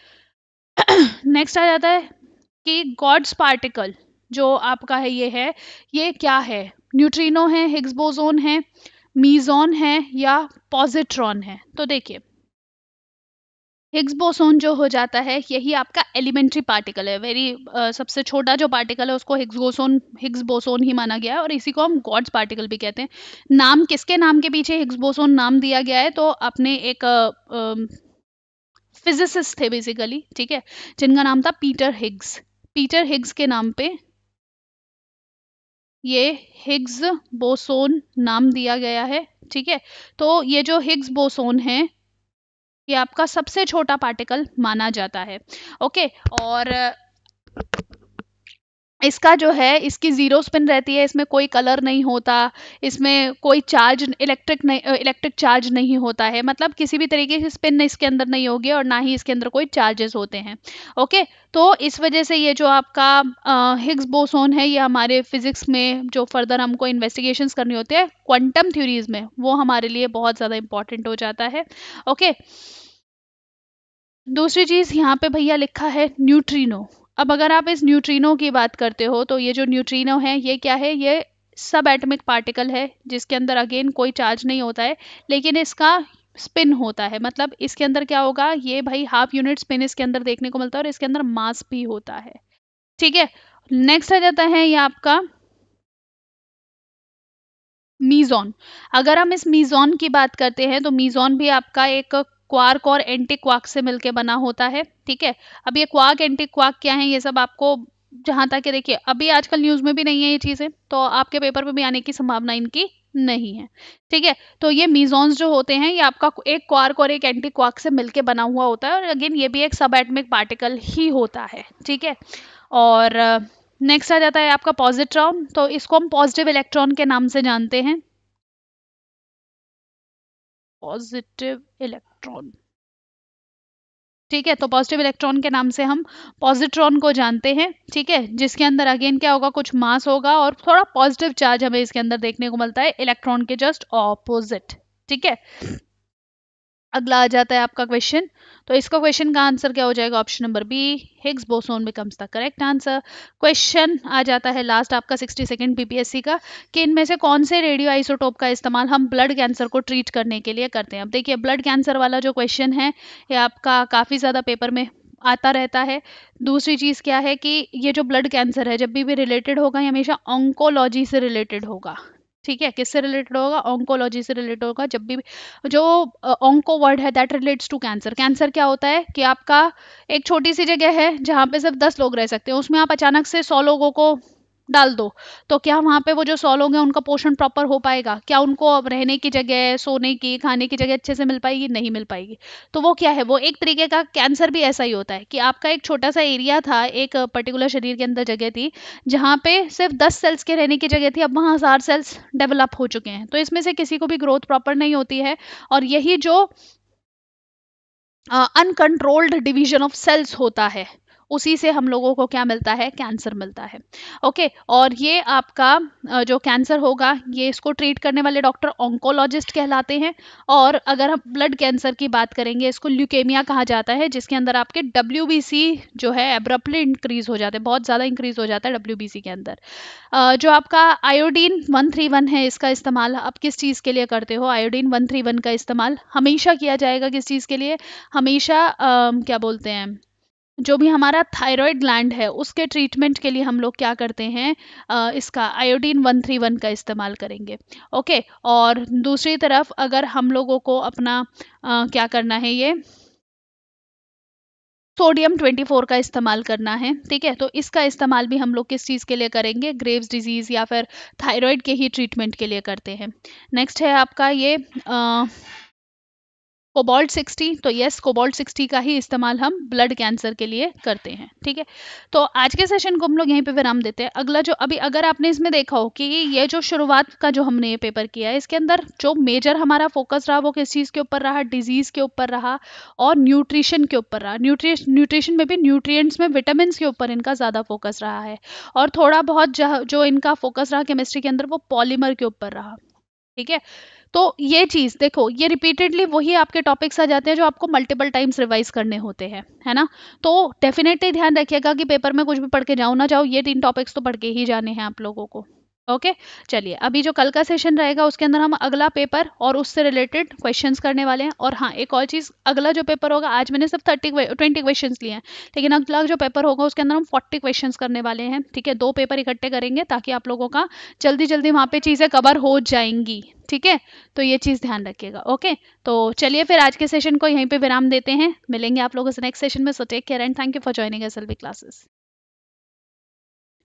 नेक्स्ट आ जाता है कि गॉड्स पार्टिकल जो आपका है ये है ये क्या है न्यूट्रीनो है हिग्सबोजोन है मीजोन है या पॉजिट्रॉन है तो देखिए हिग्स बोसोन जो हो जाता है यही आपका एलिमेंट्री पार्टिकल है वेरी uh, सबसे छोटा जो पार्टिकल है उसको हिग्स बोसोन हिग्स बोसोन ही माना गया है और इसी को हम गॉड्स पार्टिकल भी कहते हैं नाम किसके नाम के पीछे हिग्स बोसोन नाम दिया गया है तो अपने एक फिजिसिस्ट uh, थे बेसिकली ठीक है जिनका नाम था पीटर हिग्स पीटर हिग्स के नाम पे ये हिग्स बोसोन नाम दिया गया है ठीक है तो ये जो हिग्स बोसोन है ये आपका सबसे छोटा पार्टिकल माना जाता है ओके और इसका जो है इसकी ज़ीरो स्पिन रहती है इसमें कोई कलर नहीं होता इसमें कोई चार्ज इलेक्ट्रिक नहीं इलेक्ट्रिक चार्ज नहीं होता है मतलब किसी भी तरीके की स्पिन इसके अंदर नहीं होगी और ना ही इसके अंदर कोई चार्जेस होते हैं ओके तो इस वजह से ये जो आपका हिग्स बोसोन है ये हमारे फिजिक्स में जो फर्दर हमको इन्वेस्टिगेशन करनी होती है क्वांटम थ्योरीज में वो हमारे लिए बहुत ज़्यादा इंपॉर्टेंट हो जाता है ओके okay, दूसरी चीज़ यहाँ पे भैया लिखा है न्यूट्रिनो अब अगर आप इस न्यूट्रिनो की बात करते हो तो ये जो न्यूट्रिनो है ये क्या है ये सब एटमिक पार्टिकल है जिसके अंदर अगेन कोई चार्ज नहीं होता है लेकिन इसका स्पिन होता है मतलब इसके अंदर क्या होगा ये भाई हाफ यूनिट स्पिन इसके अंदर देखने को मिलता है और इसके अंदर मास भी होता है ठीक है नेक्स्ट आ जाता है ये आपका मीजोन अगर हम इस मीजोन की बात करते हैं तो मीजोन भी आपका एक क्वार्क और एंटी क्वाक से मिलके बना होता है ठीक है अब ये क्वाक एंटी क्वाक क्या है ये सब आपको जहां तक ये देखिए अभी आजकल न्यूज में भी नहीं है ये चीजें तो आपके पेपर में भी आने की संभावना इनकी नहीं है ठीक है तो ये मीजोन्स जो होते हैं ये आपका एक क्वार्क और एक एंटी क्वाक से मिलके बना हुआ होता है और अगेन ये भी एक सब एटमिक पार्टिकल ही होता है ठीक है और नेक्स्ट आ जाता है आपका पॉजिट्रॉन तो इसको हम पॉजिटिव इलेक्ट्रॉन के नाम से जानते हैं पॉजिटिव इलेक्ट्रॉन ठीक है तो पॉजिटिव इलेक्ट्रॉन के नाम से हम पॉजिट्रॉन को जानते हैं ठीक है जिसके अंदर अगेन क्या होगा कुछ मास होगा और थोड़ा पॉजिटिव चार्ज हमें इसके अंदर देखने को मिलता है इलेक्ट्रॉन के जस्ट ऑपोजिट ठीक है अगला आ जाता है आपका क्वेश्चन तो इसका क्वेश्चन का आंसर क्या हो जाएगा option number B Higgs boson becomes the correct answer question आ जाता है लास्ट आपका सिक्सटी सेकेंड बीपीएससी का कि इनमें से कौन से रेडियो आइसोटोप का इस्तेमाल हम ब्लड कैंसर को ट्रीट करने के लिए करते हैं अब देखिए ब्लड कैंसर वाला जो क्वेश्चन है ये आपका काफ़ी ज़्यादा पेपर में आता रहता है दूसरी चीज़ क्या है कि ये जो ब्लड कैंसर है जब भी भी रिलेटेड होगा ये हमेशा ऑन्कोलॉजी से रिलेटेड होगा ठीक है किससे रिलेटेड होगा ऑन्कोलॉजी से रिलेटेड होगा जब भी जो ऑन्को वर्ड है that relates to cancer cancer क्या होता है कि आपका एक छोटी सी जगह है जहाँ पे सिर्फ दस लोग रह सकते हैं उसमें आप अचानक से सौ लोगों को डाल दो तो क्या वहाँ पे वो जो सौ लोग उनका पोषण प्रॉपर हो पाएगा क्या उनको रहने की जगह सोने की खाने की जगह अच्छे से मिल पाएगी नहीं मिल पाएगी तो वो क्या है वो एक तरीके का कैंसर भी ऐसा ही होता है कि आपका एक छोटा सा एरिया था एक पर्टिकुलर शरीर के अंदर जगह थी जहाँ पे सिर्फ दस सेल्स के रहने की जगह थी अब वहाँ हज़ार सेल्स डेवलप हो चुके हैं तो इसमें से किसी को भी ग्रोथ प्रॉपर नहीं होती है और यही जो अनकंट्रोल्ड डिवीजन ऑफ सेल्स होता है उसी से हम लोगों को क्या मिलता है कैंसर मिलता है ओके और ये आपका जो कैंसर होगा ये इसको ट्रीट करने वाले डॉक्टर ऑन्कोलॉजिस्ट कहलाते हैं और अगर हम ब्लड कैंसर की बात करेंगे इसको ल्यूकेमिया कहा जाता है जिसके अंदर आपके डब्ल्यू जो है एब्रप्टली इंक्रीज हो जाते हैं बहुत ज़्यादा इंक्रीज हो जाता है डब्ल्यू के अंदर जो आपका आयोडीन वन है इसका इस्तेमाल आप किस चीज़ के लिए करते हो आयोडीन वन का इस्तेमाल हमेशा किया जाएगा किस चीज़ के लिए हमेशा आ, क्या बोलते हैं जो भी हमारा थायराइड ग्लैंड है उसके ट्रीटमेंट के लिए हम लोग क्या करते हैं आ, इसका आयोडीन वन थ्री वन का इस्तेमाल करेंगे ओके और दूसरी तरफ अगर हम लोगों को अपना आ, क्या करना है ये सोडियम 24 का इस्तेमाल करना है ठीक है तो इसका इस्तेमाल भी हम लोग किस चीज़ के लिए करेंगे ग्रेव्स डिजीज़ या फिर थायराइड के ही ट्रीटमेंट के लिए करते हैं नेक्स्ट है आपका ये आ, कोबाल्ट 60 तो यस कोबाल्ट 60 का ही इस्तेमाल हम ब्लड कैंसर के लिए करते हैं ठीक है तो आज के सेशन को हम लोग यहीं पे विराम देते हैं अगला जो अभी अगर आपने इसमें देखा हो कि ये जो शुरुआत का जो हमने ये पेपर किया है इसके अंदर जो मेजर हमारा फोकस रहा वो किस चीज़ के ऊपर रहा डिजीज़ के ऊपर रहा और न्यूट्रिशन के ऊपर रहा न्यूट्रिशन में भी न्यूट्रियट्स में विटामिन के ऊपर इनका ज़्यादा फोकस रहा है और थोड़ा बहुत जो इनका फोकस रहा केमिस्ट्री के अंदर वो पॉलीमर के ऊपर रहा ठीक है तो ये चीज़ देखो ये रिपीटेडली वही आपके टॉपिक्स आ जाते हैं जो आपको मल्टीपल टाइम्स रिवाइज करने होते हैं है ना तो डेफिनेटली ध्यान रखिएगा कि पेपर में कुछ भी पढ़ के जाओ ना जाओ ये तीन टॉपिक्स तो पढ़ के ही जाने हैं आप लोगों को ओके चलिए अभी जो कल का सेशन रहेगा उसके अंदर हम अगला पेपर और उससे रिलेटेड क्वेश्चंस करने वाले हैं और हाँ एक और चीज़ अगला जो पेपर होगा आज मैंने सिर्फ थर्टी ट्वेंटी क्वेश्चंस लिए हैं लेकिन अगला जो पेपर होगा उसके अंदर हम फोर्टी क्वेश्चंस करने वाले हैं ठीक है दो पेपर इकट्ठे करेंगे ताकि आप लोगों का जल्दी जल्दी वहाँ पे चीज़ें कवर हो जाएंगी ठीक है तो ये चीज़ ध्यान रखिएगा ओके तो चलिए फिर आज के सेशन को यहीं पर विराम देते हैं मिलेंगे आप लोगों से नेक्स्ट सेशन में so take care and thank you for joining S L classes